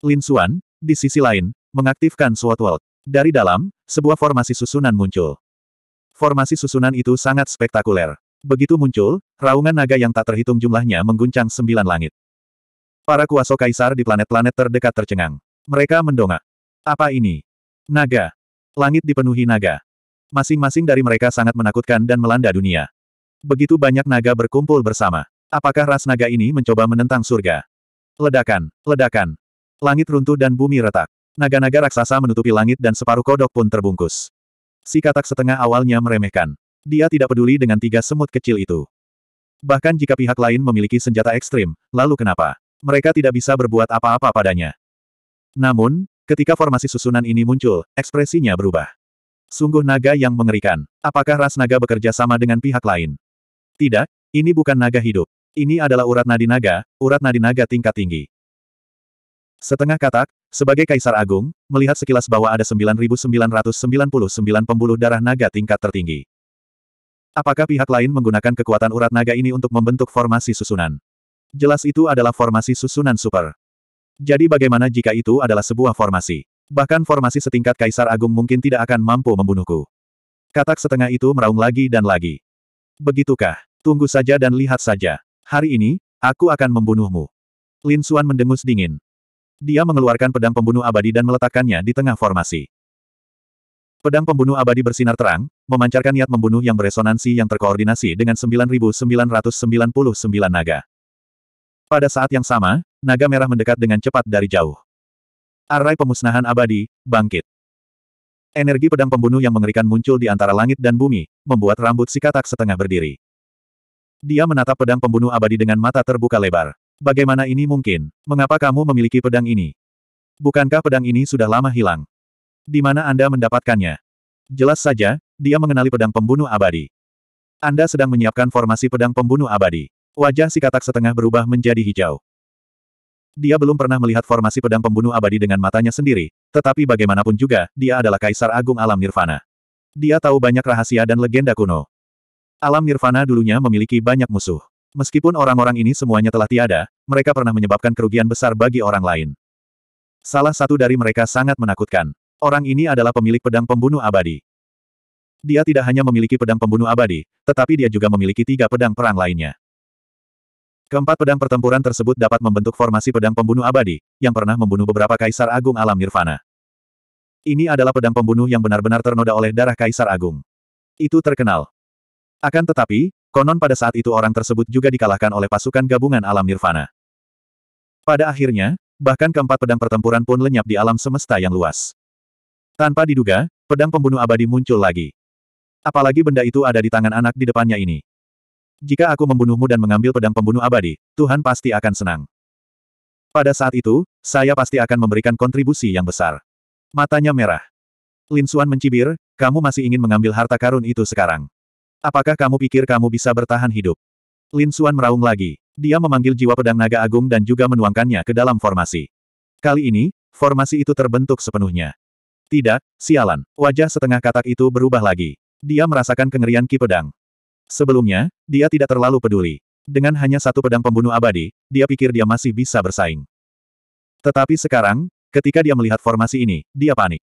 Lin Xuan, di sisi lain, mengaktifkan Sword World. Dari dalam, sebuah formasi susunan muncul. Formasi susunan itu sangat spektakuler. Begitu muncul, raungan naga yang tak terhitung jumlahnya mengguncang sembilan langit. Para kuasa kaisar di planet-planet terdekat tercengang. Mereka mendongak. Apa ini? Naga. Langit dipenuhi naga. Masing-masing dari mereka sangat menakutkan dan melanda dunia. Begitu banyak naga berkumpul bersama. Apakah ras naga ini mencoba menentang surga? Ledakan, ledakan. Langit runtuh dan bumi retak. Naga-naga raksasa menutupi langit dan separuh kodok pun terbungkus. Si katak setengah awalnya meremehkan. Dia tidak peduli dengan tiga semut kecil itu. Bahkan jika pihak lain memiliki senjata ekstrim, lalu kenapa? Mereka tidak bisa berbuat apa-apa padanya. Namun, ketika formasi susunan ini muncul, ekspresinya berubah. Sungguh naga yang mengerikan. Apakah ras naga bekerja sama dengan pihak lain? Tidak, ini bukan naga hidup. Ini adalah urat nadi naga, urat nadi naga tingkat tinggi. Setengah katak, sebagai Kaisar Agung, melihat sekilas bahwa ada 9.999 pembuluh darah naga tingkat tertinggi. Apakah pihak lain menggunakan kekuatan urat naga ini untuk membentuk formasi susunan? Jelas itu adalah formasi susunan super. Jadi bagaimana jika itu adalah sebuah formasi? Bahkan formasi setingkat Kaisar Agung mungkin tidak akan mampu membunuhku. Katak setengah itu meraung lagi dan lagi. Begitukah? Tunggu saja dan lihat saja. Hari ini, aku akan membunuhmu. Lin Xuan mendengus dingin. Dia mengeluarkan pedang pembunuh abadi dan meletakkannya di tengah formasi. Pedang pembunuh abadi bersinar terang, memancarkan niat membunuh yang beresonansi yang terkoordinasi dengan 9999 naga. Pada saat yang sama, naga merah mendekat dengan cepat dari jauh. Arai pemusnahan abadi, bangkit. Energi pedang pembunuh yang mengerikan muncul di antara langit dan bumi, membuat rambut si katak setengah berdiri. Dia menatap pedang pembunuh abadi dengan mata terbuka lebar. Bagaimana ini mungkin? Mengapa kamu memiliki pedang ini? Bukankah pedang ini sudah lama hilang? Di mana Anda mendapatkannya? Jelas saja, dia mengenali pedang pembunuh abadi. Anda sedang menyiapkan formasi pedang pembunuh abadi. Wajah si katak setengah berubah menjadi hijau. Dia belum pernah melihat formasi pedang pembunuh abadi dengan matanya sendiri, tetapi bagaimanapun juga, dia adalah kaisar agung alam nirvana. Dia tahu banyak rahasia dan legenda kuno. Alam Nirvana dulunya memiliki banyak musuh. Meskipun orang-orang ini semuanya telah tiada, mereka pernah menyebabkan kerugian besar bagi orang lain. Salah satu dari mereka sangat menakutkan. Orang ini adalah pemilik pedang pembunuh abadi. Dia tidak hanya memiliki pedang pembunuh abadi, tetapi dia juga memiliki tiga pedang perang lainnya. Keempat pedang pertempuran tersebut dapat membentuk formasi pedang pembunuh abadi, yang pernah membunuh beberapa kaisar agung alam nirvana. Ini adalah pedang pembunuh yang benar-benar ternoda oleh darah kaisar agung. Itu terkenal. Akan tetapi, konon pada saat itu orang tersebut juga dikalahkan oleh pasukan gabungan alam nirvana. Pada akhirnya, bahkan keempat pedang pertempuran pun lenyap di alam semesta yang luas. Tanpa diduga, pedang pembunuh abadi muncul lagi. Apalagi benda itu ada di tangan anak di depannya ini. Jika aku membunuhmu dan mengambil pedang pembunuh abadi, Tuhan pasti akan senang. Pada saat itu, saya pasti akan memberikan kontribusi yang besar. Matanya merah. Lin Suan mencibir, kamu masih ingin mengambil harta karun itu sekarang. Apakah kamu pikir kamu bisa bertahan hidup? Lin Xuan meraung lagi. Dia memanggil jiwa pedang naga agung dan juga menuangkannya ke dalam formasi. Kali ini, formasi itu terbentuk sepenuhnya. Tidak, sialan. Wajah setengah katak itu berubah lagi. Dia merasakan kengerian ki pedang. Sebelumnya, dia tidak terlalu peduli. Dengan hanya satu pedang pembunuh abadi, dia pikir dia masih bisa bersaing. Tetapi sekarang, ketika dia melihat formasi ini, dia panik.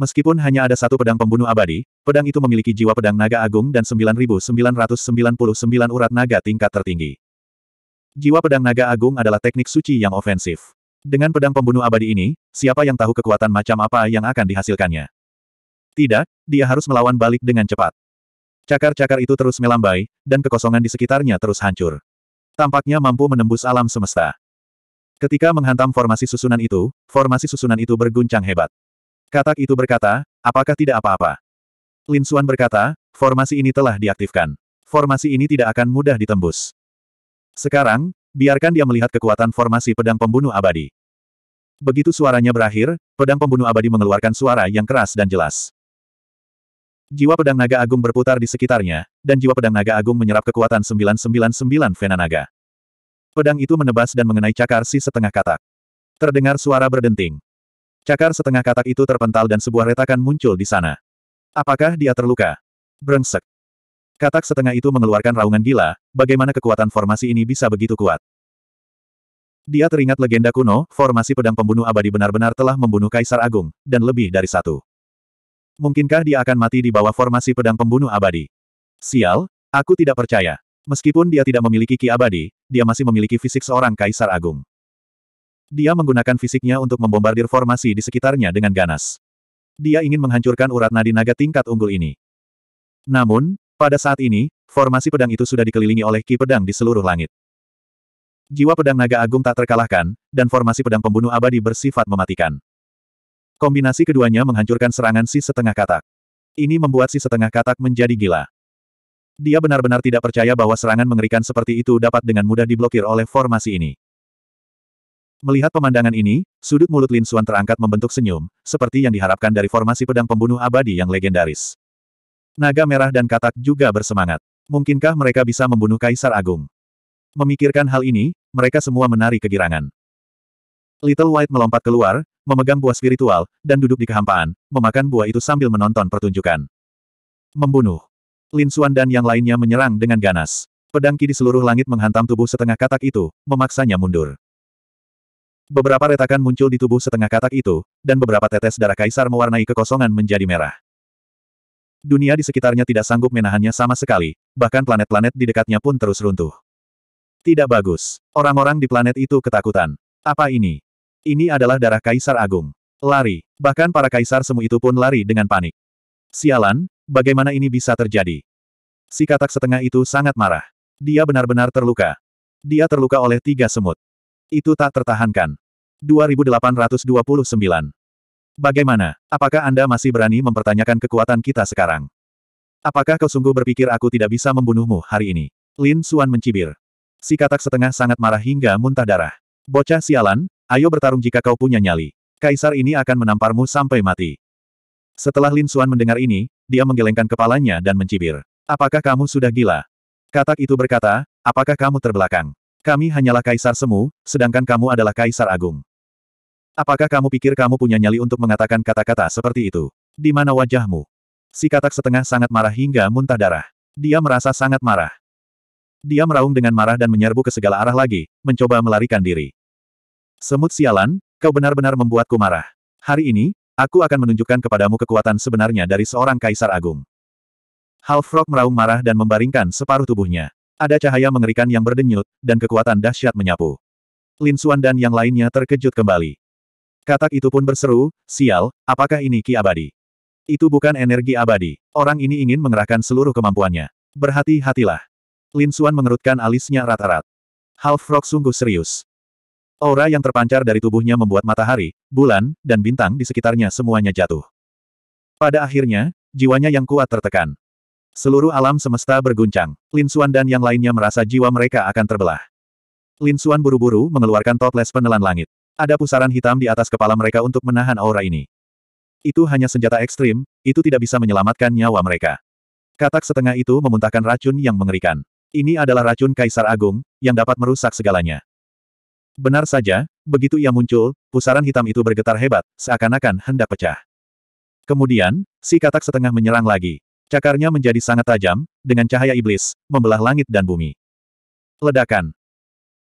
Meskipun hanya ada satu pedang pembunuh abadi, pedang itu memiliki jiwa pedang naga agung dan 9999 urat naga tingkat tertinggi. Jiwa pedang naga agung adalah teknik suci yang ofensif. Dengan pedang pembunuh abadi ini, siapa yang tahu kekuatan macam apa yang akan dihasilkannya? Tidak, dia harus melawan balik dengan cepat. Cakar-cakar itu terus melambai, dan kekosongan di sekitarnya terus hancur. Tampaknya mampu menembus alam semesta. Ketika menghantam formasi susunan itu, formasi susunan itu berguncang hebat. Katak itu berkata, apakah tidak apa-apa? Lin Xuan berkata, formasi ini telah diaktifkan. Formasi ini tidak akan mudah ditembus. Sekarang, biarkan dia melihat kekuatan formasi pedang pembunuh abadi. Begitu suaranya berakhir, pedang pembunuh abadi mengeluarkan suara yang keras dan jelas. Jiwa pedang naga agung berputar di sekitarnya, dan jiwa pedang naga agung menyerap kekuatan 999 Vena Naga. Pedang itu menebas dan mengenai cakar si setengah katak. Terdengar suara berdenting. Cakar setengah katak itu terpental dan sebuah retakan muncul di sana. Apakah dia terluka? Brengsek. Katak setengah itu mengeluarkan raungan gila, bagaimana kekuatan formasi ini bisa begitu kuat. Dia teringat legenda kuno, formasi pedang pembunuh abadi benar-benar telah membunuh Kaisar Agung, dan lebih dari satu. Mungkinkah dia akan mati di bawah formasi pedang pembunuh abadi? Sial, aku tidak percaya. Meskipun dia tidak memiliki ki abadi, dia masih memiliki fisik seorang Kaisar Agung. Dia menggunakan fisiknya untuk membombardir formasi di sekitarnya dengan ganas. Dia ingin menghancurkan urat nadi naga tingkat unggul ini. Namun, pada saat ini, formasi pedang itu sudah dikelilingi oleh ki pedang di seluruh langit. Jiwa pedang naga agung tak terkalahkan, dan formasi pedang pembunuh abadi bersifat mematikan. Kombinasi keduanya menghancurkan serangan si setengah katak. Ini membuat si setengah katak menjadi gila. Dia benar-benar tidak percaya bahwa serangan mengerikan seperti itu dapat dengan mudah diblokir oleh formasi ini. Melihat pemandangan ini, sudut mulut Lin Xuan terangkat membentuk senyum, seperti yang diharapkan dari formasi pedang pembunuh abadi yang legendaris. Naga Merah dan Katak juga bersemangat. Mungkinkah mereka bisa membunuh Kaisar Agung? Memikirkan hal ini, mereka semua menari kegirangan. Little White melompat keluar, memegang buah spiritual, dan duduk di kehampaan, memakan buah itu sambil menonton pertunjukan. Membunuh. Lin Xuan dan yang lainnya menyerang dengan ganas. Pedang ki di seluruh langit menghantam tubuh setengah katak itu, memaksanya mundur. Beberapa retakan muncul di tubuh setengah katak itu, dan beberapa tetes darah kaisar mewarnai kekosongan menjadi merah. Dunia di sekitarnya tidak sanggup menahannya sama sekali, bahkan planet-planet di dekatnya pun terus runtuh. Tidak bagus. Orang-orang di planet itu ketakutan. Apa ini? Ini adalah darah kaisar agung. Lari. Bahkan para kaisar semu itu pun lari dengan panik. Sialan, bagaimana ini bisa terjadi? Si katak setengah itu sangat marah. Dia benar-benar terluka. Dia terluka oleh tiga semut. Itu tak tertahankan. 2829. Bagaimana? Apakah Anda masih berani mempertanyakan kekuatan kita sekarang? Apakah kau sungguh berpikir aku tidak bisa membunuhmu hari ini? Lin Suan mencibir. Si katak setengah sangat marah hingga muntah darah. Bocah sialan, ayo bertarung jika kau punya nyali. Kaisar ini akan menamparmu sampai mati. Setelah Lin Suan mendengar ini, dia menggelengkan kepalanya dan mencibir. Apakah kamu sudah gila? Katak itu berkata, apakah kamu terbelakang? Kami hanyalah kaisar semu, sedangkan kamu adalah kaisar agung. Apakah kamu pikir kamu punya nyali untuk mengatakan kata-kata seperti itu? Di mana wajahmu? Si katak setengah sangat marah hingga muntah darah. Dia merasa sangat marah. Dia meraung dengan marah dan menyerbu ke segala arah lagi, mencoba melarikan diri. Semut sialan, kau benar-benar membuatku marah. Hari ini, aku akan menunjukkan kepadamu kekuatan sebenarnya dari seorang kaisar agung. Half Frog meraung marah dan membaringkan separuh tubuhnya. Ada cahaya mengerikan yang berdenyut, dan kekuatan dahsyat menyapu. Lin Xuan dan yang lainnya terkejut kembali. Katak itu pun berseru, sial, apakah ini ki abadi? Itu bukan energi abadi. Orang ini ingin mengerahkan seluruh kemampuannya. Berhati-hatilah. Lin Xuan mengerutkan alisnya rat-rat. Half Rock sungguh serius. Aura yang terpancar dari tubuhnya membuat matahari, bulan, dan bintang di sekitarnya semuanya jatuh. Pada akhirnya, jiwanya yang kuat tertekan. Seluruh alam semesta berguncang. Lin Xuan dan yang lainnya merasa jiwa mereka akan terbelah. Lin Xuan buru-buru mengeluarkan toples penelan langit. Ada pusaran hitam di atas kepala mereka untuk menahan aura ini. Itu hanya senjata ekstrim, itu tidak bisa menyelamatkan nyawa mereka. Katak setengah itu memuntahkan racun yang mengerikan. Ini adalah racun Kaisar Agung, yang dapat merusak segalanya. Benar saja, begitu ia muncul, pusaran hitam itu bergetar hebat, seakan-akan hendak pecah. Kemudian, si katak setengah menyerang lagi. Cakarnya menjadi sangat tajam, dengan cahaya iblis, membelah langit dan bumi. Ledakan.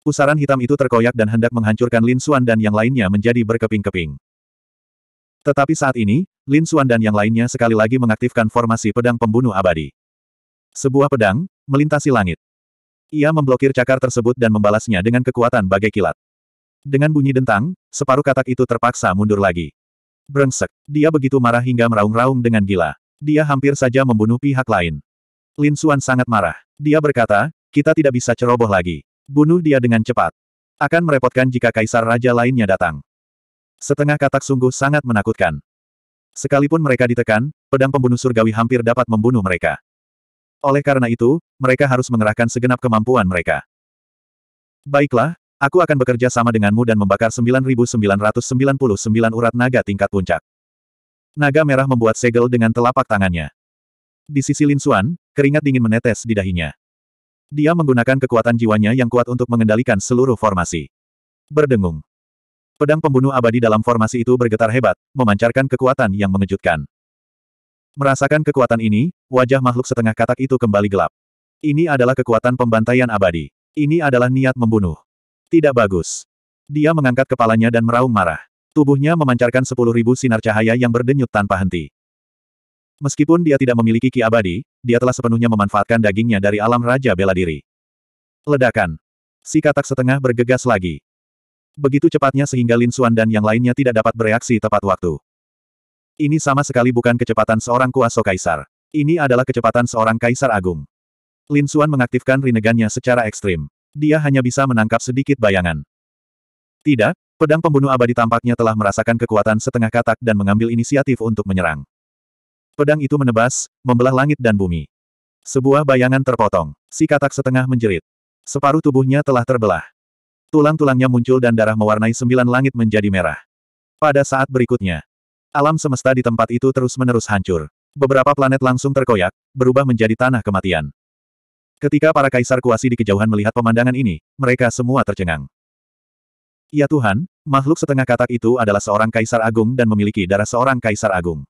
Pusaran hitam itu terkoyak dan hendak menghancurkan Lin Xuan dan yang lainnya menjadi berkeping-keping. Tetapi saat ini, Lin Xuan dan yang lainnya sekali lagi mengaktifkan formasi pedang pembunuh abadi. Sebuah pedang, melintasi langit. Ia memblokir cakar tersebut dan membalasnya dengan kekuatan bagai kilat. Dengan bunyi dentang, separuh katak itu terpaksa mundur lagi. Brengsek, dia begitu marah hingga meraung-raung dengan gila. Dia hampir saja membunuh pihak lain. Lin Xuan sangat marah. Dia berkata, kita tidak bisa ceroboh lagi. Bunuh dia dengan cepat. Akan merepotkan jika kaisar raja lainnya datang. Setengah katak sungguh sangat menakutkan. Sekalipun mereka ditekan, pedang pembunuh surgawi hampir dapat membunuh mereka. Oleh karena itu, mereka harus mengerahkan segenap kemampuan mereka. Baiklah, aku akan bekerja sama denganmu dan membakar 9999 urat naga tingkat puncak. Naga merah membuat segel dengan telapak tangannya. Di sisi Lin Xuan, keringat dingin menetes di dahinya. Dia menggunakan kekuatan jiwanya yang kuat untuk mengendalikan seluruh formasi. Berdengung. Pedang pembunuh abadi dalam formasi itu bergetar hebat, memancarkan kekuatan yang mengejutkan. Merasakan kekuatan ini, wajah makhluk setengah katak itu kembali gelap. Ini adalah kekuatan pembantaian abadi. Ini adalah niat membunuh. Tidak bagus. Dia mengangkat kepalanya dan meraung marah. Tubuhnya memancarkan sepuluh ribu sinar cahaya yang berdenyut tanpa henti. Meskipun dia tidak memiliki ki abadi, dia telah sepenuhnya memanfaatkan dagingnya dari alam Raja Bela Diri. Ledakan. Si katak setengah bergegas lagi. Begitu cepatnya sehingga Lin Xuan dan yang lainnya tidak dapat bereaksi tepat waktu. Ini sama sekali bukan kecepatan seorang kuasa kaisar. Ini adalah kecepatan seorang kaisar agung. Lin Xuan mengaktifkan rinegannya secara ekstrim. Dia hanya bisa menangkap sedikit bayangan. Tidak, Pedang pembunuh abadi tampaknya telah merasakan kekuatan setengah katak dan mengambil inisiatif untuk menyerang. Pedang itu menebas, membelah langit dan bumi. Sebuah bayangan terpotong. Si katak setengah menjerit. Separuh tubuhnya telah terbelah. Tulang-tulangnya muncul dan darah mewarnai sembilan langit menjadi merah. Pada saat berikutnya, alam semesta di tempat itu terus-menerus hancur. Beberapa planet langsung terkoyak, berubah menjadi tanah kematian. Ketika para kaisar kuasi di kejauhan melihat pemandangan ini, mereka semua tercengang. Ya Tuhan, makhluk setengah katak itu adalah seorang kaisar agung dan memiliki darah seorang kaisar agung.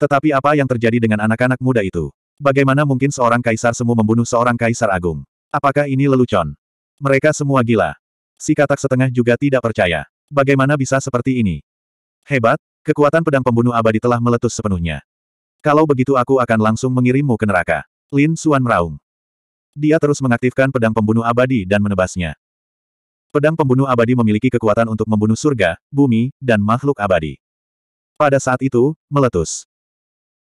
Tetapi apa yang terjadi dengan anak-anak muda itu? Bagaimana mungkin seorang kaisar semu membunuh seorang kaisar agung? Apakah ini lelucon? Mereka semua gila. Si katak setengah juga tidak percaya. Bagaimana bisa seperti ini? Hebat, kekuatan pedang pembunuh abadi telah meletus sepenuhnya. Kalau begitu aku akan langsung mengirimmu ke neraka. Lin Suan meraung. Dia terus mengaktifkan pedang pembunuh abadi dan menebasnya. Pedang pembunuh abadi memiliki kekuatan untuk membunuh surga, bumi, dan makhluk abadi. Pada saat itu, meletus.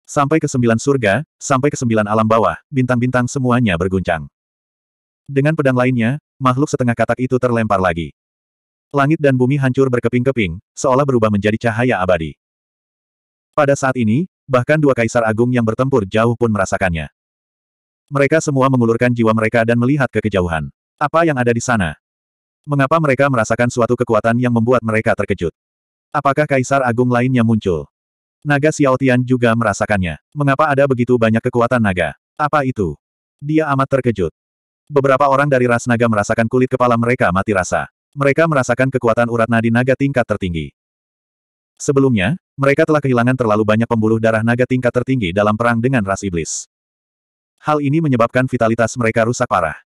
Sampai ke sembilan surga, sampai ke sembilan alam bawah, bintang-bintang semuanya berguncang. Dengan pedang lainnya, makhluk setengah katak itu terlempar lagi. Langit dan bumi hancur berkeping-keping, seolah berubah menjadi cahaya abadi. Pada saat ini, bahkan dua kaisar agung yang bertempur jauh pun merasakannya. Mereka semua mengulurkan jiwa mereka dan melihat ke kejauhan. Apa yang ada di sana? Mengapa mereka merasakan suatu kekuatan yang membuat mereka terkejut? Apakah kaisar agung lainnya muncul? Naga Xiaotian juga merasakannya. Mengapa ada begitu banyak kekuatan naga? Apa itu? Dia amat terkejut. Beberapa orang dari ras naga merasakan kulit kepala mereka mati rasa. Mereka merasakan kekuatan urat nadi naga tingkat tertinggi. Sebelumnya, mereka telah kehilangan terlalu banyak pembuluh darah naga tingkat tertinggi dalam perang dengan ras iblis. Hal ini menyebabkan vitalitas mereka rusak parah.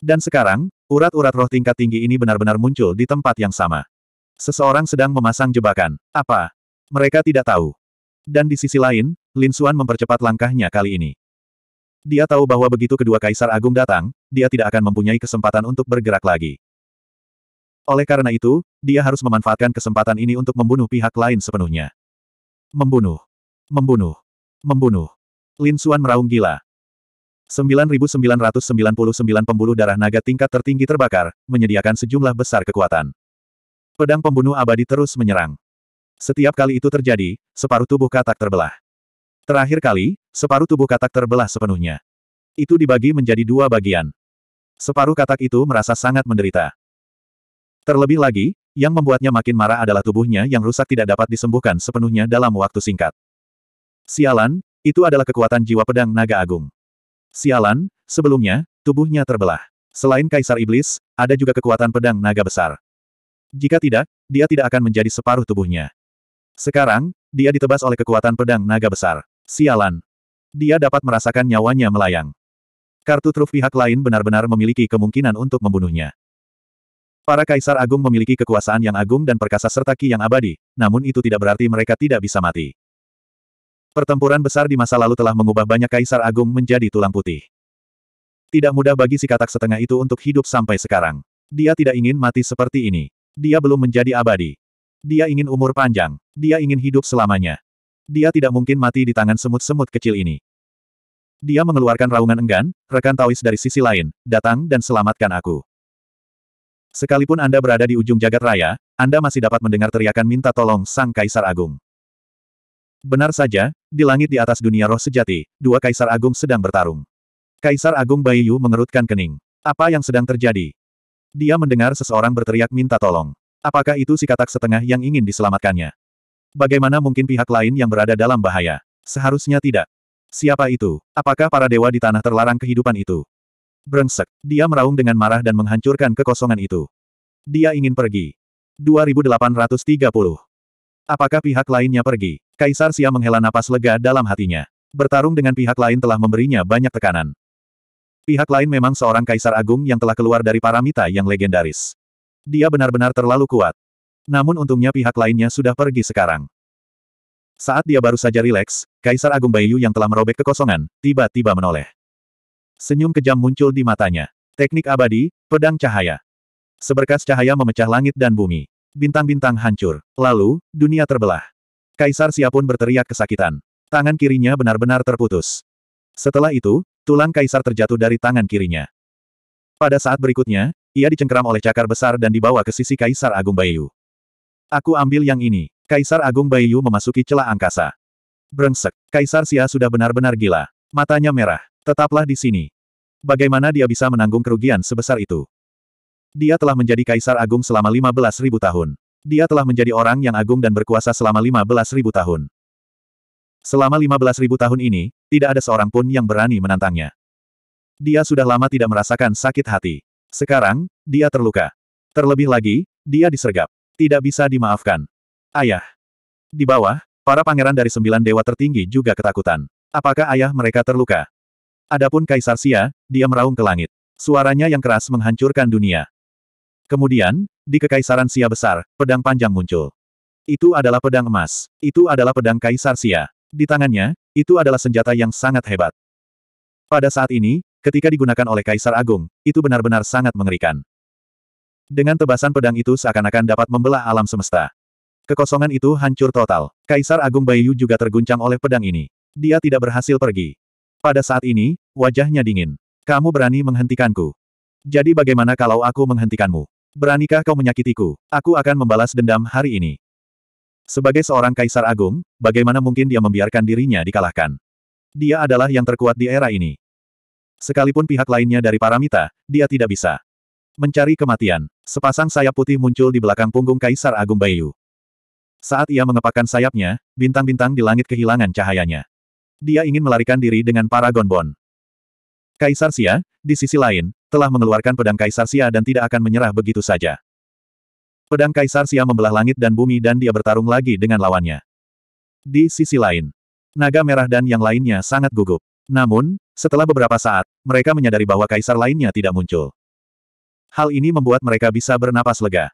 Dan sekarang, Urat-urat roh tingkat tinggi ini benar-benar muncul di tempat yang sama. Seseorang sedang memasang jebakan. Apa? Mereka tidak tahu. Dan di sisi lain, Lin Xuan mempercepat langkahnya kali ini. Dia tahu bahwa begitu kedua kaisar agung datang, dia tidak akan mempunyai kesempatan untuk bergerak lagi. Oleh karena itu, dia harus memanfaatkan kesempatan ini untuk membunuh pihak lain sepenuhnya. Membunuh. Membunuh. Membunuh. Lin Xuan meraung gila. 9.999 pembuluh darah naga tingkat tertinggi terbakar, menyediakan sejumlah besar kekuatan. Pedang pembunuh abadi terus menyerang. Setiap kali itu terjadi, separuh tubuh katak terbelah. Terakhir kali, separuh tubuh katak terbelah sepenuhnya. Itu dibagi menjadi dua bagian. Separuh katak itu merasa sangat menderita. Terlebih lagi, yang membuatnya makin marah adalah tubuhnya yang rusak tidak dapat disembuhkan sepenuhnya dalam waktu singkat. Sialan, itu adalah kekuatan jiwa pedang naga agung. Sialan, sebelumnya, tubuhnya terbelah. Selain Kaisar Iblis, ada juga kekuatan pedang naga besar. Jika tidak, dia tidak akan menjadi separuh tubuhnya. Sekarang, dia ditebas oleh kekuatan pedang naga besar. Sialan. Dia dapat merasakan nyawanya melayang. Kartu truf pihak lain benar-benar memiliki kemungkinan untuk membunuhnya. Para kaisar agung memiliki kekuasaan yang agung dan perkasa serta ki yang abadi, namun itu tidak berarti mereka tidak bisa mati. Pertempuran besar di masa lalu telah mengubah banyak kaisar agung menjadi tulang putih. Tidak mudah bagi si katak setengah itu untuk hidup sampai sekarang. Dia tidak ingin mati seperti ini. Dia belum menjadi abadi. Dia ingin umur panjang. Dia ingin hidup selamanya. Dia tidak mungkin mati di tangan semut-semut kecil ini. Dia mengeluarkan raungan enggan, rekan Taois dari sisi lain, datang dan selamatkan aku. Sekalipun Anda berada di ujung jagat raya, Anda masih dapat mendengar teriakan minta tolong Sang Kaisar Agung. Benar saja, di langit di atas dunia roh sejati, dua kaisar agung sedang bertarung. Kaisar Agung Bai Yu mengerutkan kening. Apa yang sedang terjadi? Dia mendengar seseorang berteriak minta tolong. Apakah itu si katak setengah yang ingin diselamatkannya? Bagaimana mungkin pihak lain yang berada dalam bahaya? Seharusnya tidak. Siapa itu? Apakah para dewa di tanah terlarang kehidupan itu? Brengsek. Dia meraung dengan marah dan menghancurkan kekosongan itu. Dia ingin pergi. 2830 Apakah pihak lainnya pergi? Kaisar Xia menghela napas lega dalam hatinya. Bertarung dengan pihak lain telah memberinya banyak tekanan. Pihak lain memang seorang kaisar agung yang telah keluar dari paramita yang legendaris. Dia benar-benar terlalu kuat. Namun untungnya pihak lainnya sudah pergi sekarang. Saat dia baru saja rileks, Kaisar Agung Bayu yang telah merobek kekosongan, tiba-tiba menoleh. Senyum kejam muncul di matanya. Teknik abadi, pedang cahaya. Seberkas cahaya memecah langit dan bumi. Bintang-bintang hancur. Lalu, dunia terbelah. Kaisar pun berteriak kesakitan. Tangan kirinya benar-benar terputus. Setelah itu, tulang kaisar terjatuh dari tangan kirinya. Pada saat berikutnya, ia dicengkeram oleh cakar besar dan dibawa ke sisi Kaisar Agung Bayu. Aku ambil yang ini. Kaisar Agung Bayu memasuki celah angkasa. Brengsek, Kaisar Sia sudah benar-benar gila. Matanya merah. Tetaplah di sini. Bagaimana dia bisa menanggung kerugian sebesar itu? Dia telah menjadi kaisar agung selama 15.000 tahun. Dia telah menjadi orang yang agung dan berkuasa selama 15.000 tahun. Selama 15.000 tahun ini, tidak ada seorang pun yang berani menantangnya. Dia sudah lama tidak merasakan sakit hati. Sekarang, dia terluka. Terlebih lagi, dia disergap. Tidak bisa dimaafkan. Ayah. Di bawah, para pangeran dari sembilan dewa tertinggi juga ketakutan. Apakah ayah mereka terluka? Adapun Kaisar Sia, dia meraung ke langit. Suaranya yang keras menghancurkan dunia. Kemudian, di Kekaisaran Sia Besar, pedang panjang muncul. Itu adalah pedang emas. Itu adalah pedang Kaisar Sia. Di tangannya, itu adalah senjata yang sangat hebat. Pada saat ini, ketika digunakan oleh Kaisar Agung, itu benar-benar sangat mengerikan. Dengan tebasan pedang itu seakan-akan dapat membelah alam semesta. Kekosongan itu hancur total. Kaisar Agung Bayu juga terguncang oleh pedang ini. Dia tidak berhasil pergi. Pada saat ini, wajahnya dingin. Kamu berani menghentikanku. Jadi bagaimana kalau aku menghentikanmu? Beranikah kau menyakitiku? Aku akan membalas dendam hari ini. Sebagai seorang kaisar agung, bagaimana mungkin dia membiarkan dirinya dikalahkan? Dia adalah yang terkuat di era ini. Sekalipun pihak lainnya dari Paramita, dia tidak bisa. Mencari kematian, sepasang sayap putih muncul di belakang punggung Kaisar Agung Bayu. Saat ia mengepakkan sayapnya, bintang-bintang di langit kehilangan cahayanya. Dia ingin melarikan diri dengan Paragon Bond. Kaisar Xia, di sisi lain, telah mengeluarkan pedang Kaisar Xia dan tidak akan menyerah begitu saja. Pedang Kaisar Xia membelah langit dan bumi dan dia bertarung lagi dengan lawannya. Di sisi lain, naga merah dan yang lainnya sangat gugup. Namun, setelah beberapa saat, mereka menyadari bahwa kaisar lainnya tidak muncul. Hal ini membuat mereka bisa bernapas lega.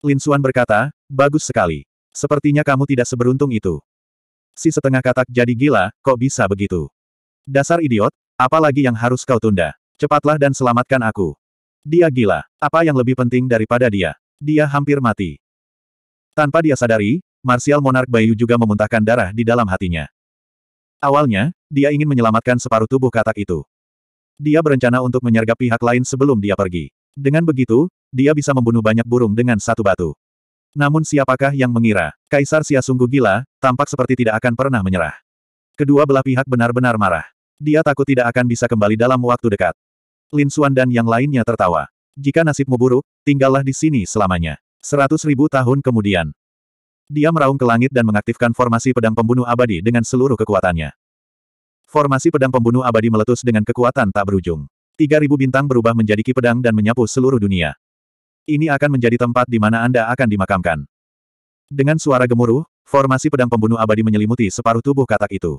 Lin Xuan berkata, bagus sekali. Sepertinya kamu tidak seberuntung itu. Si setengah katak jadi gila, kok bisa begitu? Dasar idiot, Apalagi yang harus kau tunda? Cepatlah dan selamatkan aku. Dia gila. Apa yang lebih penting daripada dia? Dia hampir mati. Tanpa dia sadari, Marsial Monark Bayu juga memuntahkan darah di dalam hatinya. Awalnya, dia ingin menyelamatkan separuh tubuh katak itu. Dia berencana untuk menyergap pihak lain sebelum dia pergi. Dengan begitu, dia bisa membunuh banyak burung dengan satu batu. Namun siapakah yang mengira, Kaisar Sia sungguh gila, tampak seperti tidak akan pernah menyerah. Kedua belah pihak benar-benar marah. Dia takut tidak akan bisa kembali dalam waktu dekat. Lin Xuan dan yang lainnya tertawa. Jika nasibmu buruk, tinggallah di sini selamanya. Seratus ribu tahun kemudian. Dia meraung ke langit dan mengaktifkan formasi pedang pembunuh abadi dengan seluruh kekuatannya. Formasi pedang pembunuh abadi meletus dengan kekuatan tak berujung. Tiga ribu bintang berubah menjadi ki pedang dan menyapu seluruh dunia. Ini akan menjadi tempat di mana Anda akan dimakamkan. Dengan suara gemuruh, formasi pedang pembunuh abadi menyelimuti separuh tubuh katak itu.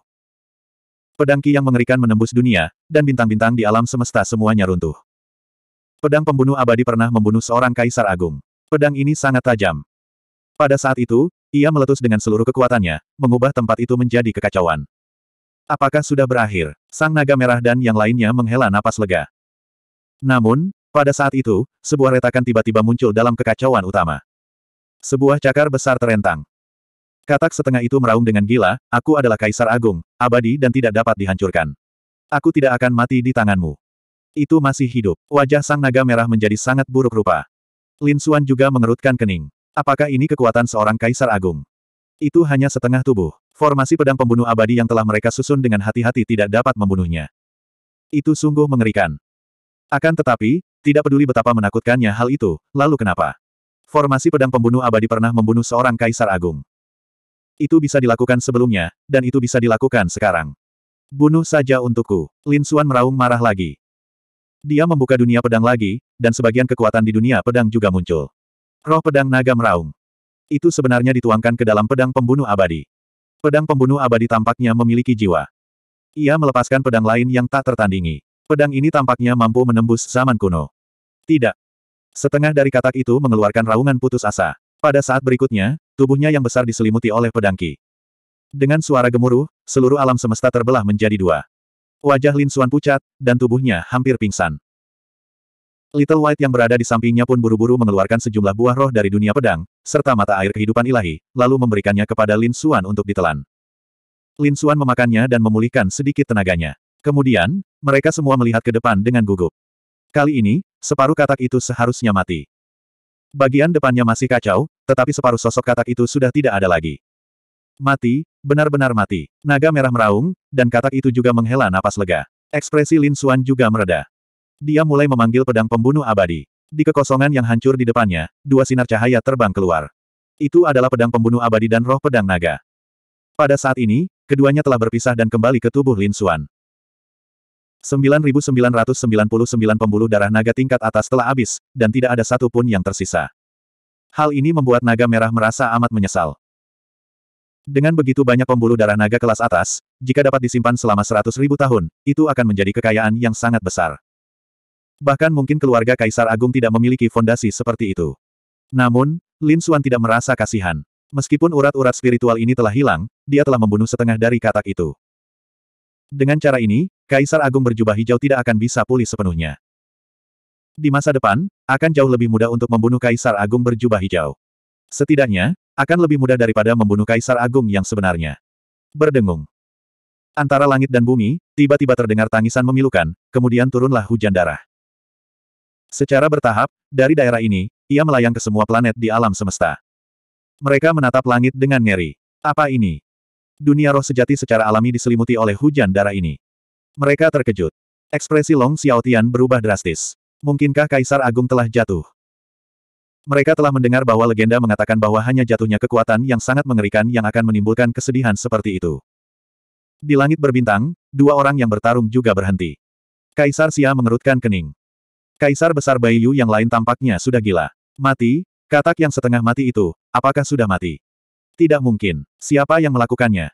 Pedang Ki yang mengerikan menembus dunia, dan bintang-bintang di alam semesta semuanya runtuh. Pedang pembunuh abadi pernah membunuh seorang kaisar agung. Pedang ini sangat tajam. Pada saat itu, ia meletus dengan seluruh kekuatannya, mengubah tempat itu menjadi kekacauan. Apakah sudah berakhir? Sang naga merah dan yang lainnya menghela napas lega. Namun, pada saat itu, sebuah retakan tiba-tiba muncul dalam kekacauan utama. Sebuah cakar besar terentang. Katak setengah itu meraung dengan gila, aku adalah kaisar agung, abadi dan tidak dapat dihancurkan. Aku tidak akan mati di tanganmu. Itu masih hidup. Wajah sang naga merah menjadi sangat buruk rupa. Lin Xuan juga mengerutkan kening. Apakah ini kekuatan seorang kaisar agung? Itu hanya setengah tubuh. Formasi pedang pembunuh abadi yang telah mereka susun dengan hati-hati tidak dapat membunuhnya. Itu sungguh mengerikan. Akan tetapi, tidak peduli betapa menakutkannya hal itu, lalu kenapa? Formasi pedang pembunuh abadi pernah membunuh seorang kaisar agung. Itu bisa dilakukan sebelumnya, dan itu bisa dilakukan sekarang. Bunuh saja untukku. Lin Xuan meraung marah lagi. Dia membuka dunia pedang lagi, dan sebagian kekuatan di dunia pedang juga muncul. Roh pedang naga meraung. Itu sebenarnya dituangkan ke dalam pedang pembunuh abadi. Pedang pembunuh abadi tampaknya memiliki jiwa. Ia melepaskan pedang lain yang tak tertandingi. Pedang ini tampaknya mampu menembus zaman kuno. Tidak. Setengah dari katak itu mengeluarkan raungan putus asa. Pada saat berikutnya, tubuhnya yang besar diselimuti oleh pedangki. Dengan suara gemuruh, seluruh alam semesta terbelah menjadi dua. Wajah Lin Suan pucat, dan tubuhnya hampir pingsan. Little White yang berada di sampingnya pun buru-buru mengeluarkan sejumlah buah roh dari dunia pedang, serta mata air kehidupan ilahi, lalu memberikannya kepada Lin Suan untuk ditelan. Lin Suan memakannya dan memulihkan sedikit tenaganya. Kemudian, mereka semua melihat ke depan dengan gugup. Kali ini, separuh katak itu seharusnya mati. Bagian depannya masih kacau, tetapi separuh sosok katak itu sudah tidak ada lagi. Mati, benar-benar mati. Naga merah meraung, dan katak itu juga menghela napas lega. Ekspresi Lin Xuan juga mereda. Dia mulai memanggil pedang pembunuh abadi. Di kekosongan yang hancur di depannya, dua sinar cahaya terbang keluar. Itu adalah pedang pembunuh abadi dan roh pedang naga. Pada saat ini, keduanya telah berpisah dan kembali ke tubuh Lin Xuan. 9.999 pembuluh darah naga tingkat atas telah habis, dan tidak ada satu pun yang tersisa. Hal ini membuat naga merah merasa amat menyesal. Dengan begitu banyak pembuluh darah naga kelas atas, jika dapat disimpan selama 100.000 tahun, itu akan menjadi kekayaan yang sangat besar. Bahkan mungkin keluarga Kaisar Agung tidak memiliki fondasi seperti itu. Namun, Lin Xuan tidak merasa kasihan. Meskipun urat-urat spiritual ini telah hilang, dia telah membunuh setengah dari katak itu. Dengan cara ini, Kaisar Agung berjubah hijau tidak akan bisa pulih sepenuhnya. Di masa depan, akan jauh lebih mudah untuk membunuh Kaisar Agung berjubah hijau. Setidaknya, akan lebih mudah daripada membunuh Kaisar Agung yang sebenarnya. Berdengung. Antara langit dan bumi, tiba-tiba terdengar tangisan memilukan, kemudian turunlah hujan darah. Secara bertahap, dari daerah ini, ia melayang ke semua planet di alam semesta. Mereka menatap langit dengan ngeri. Apa ini? Dunia roh sejati secara alami diselimuti oleh hujan darah ini. Mereka terkejut. Ekspresi Long Xiaotian berubah drastis. Mungkinkah Kaisar Agung telah jatuh? Mereka telah mendengar bahwa legenda mengatakan bahwa hanya jatuhnya kekuatan yang sangat mengerikan yang akan menimbulkan kesedihan seperti itu. Di langit berbintang, dua orang yang bertarung juga berhenti. Kaisar Xia mengerutkan kening. Kaisar besar Bai Yu yang lain tampaknya sudah gila. Mati, katak yang setengah mati itu, apakah sudah mati? Tidak mungkin. Siapa yang melakukannya?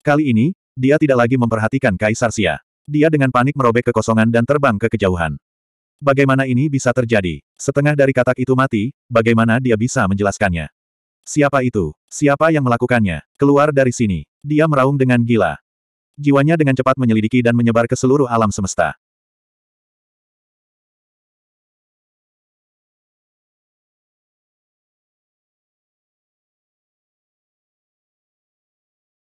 Kali ini, dia tidak lagi memperhatikan Kaisar Xia. Dia dengan panik merobek kekosongan dan terbang ke kejauhan. Bagaimana ini bisa terjadi? Setengah dari katak itu mati, bagaimana dia bisa menjelaskannya? Siapa itu? Siapa yang melakukannya? Keluar dari sini. Dia meraung dengan gila. Jiwanya dengan cepat menyelidiki dan menyebar ke seluruh alam semesta.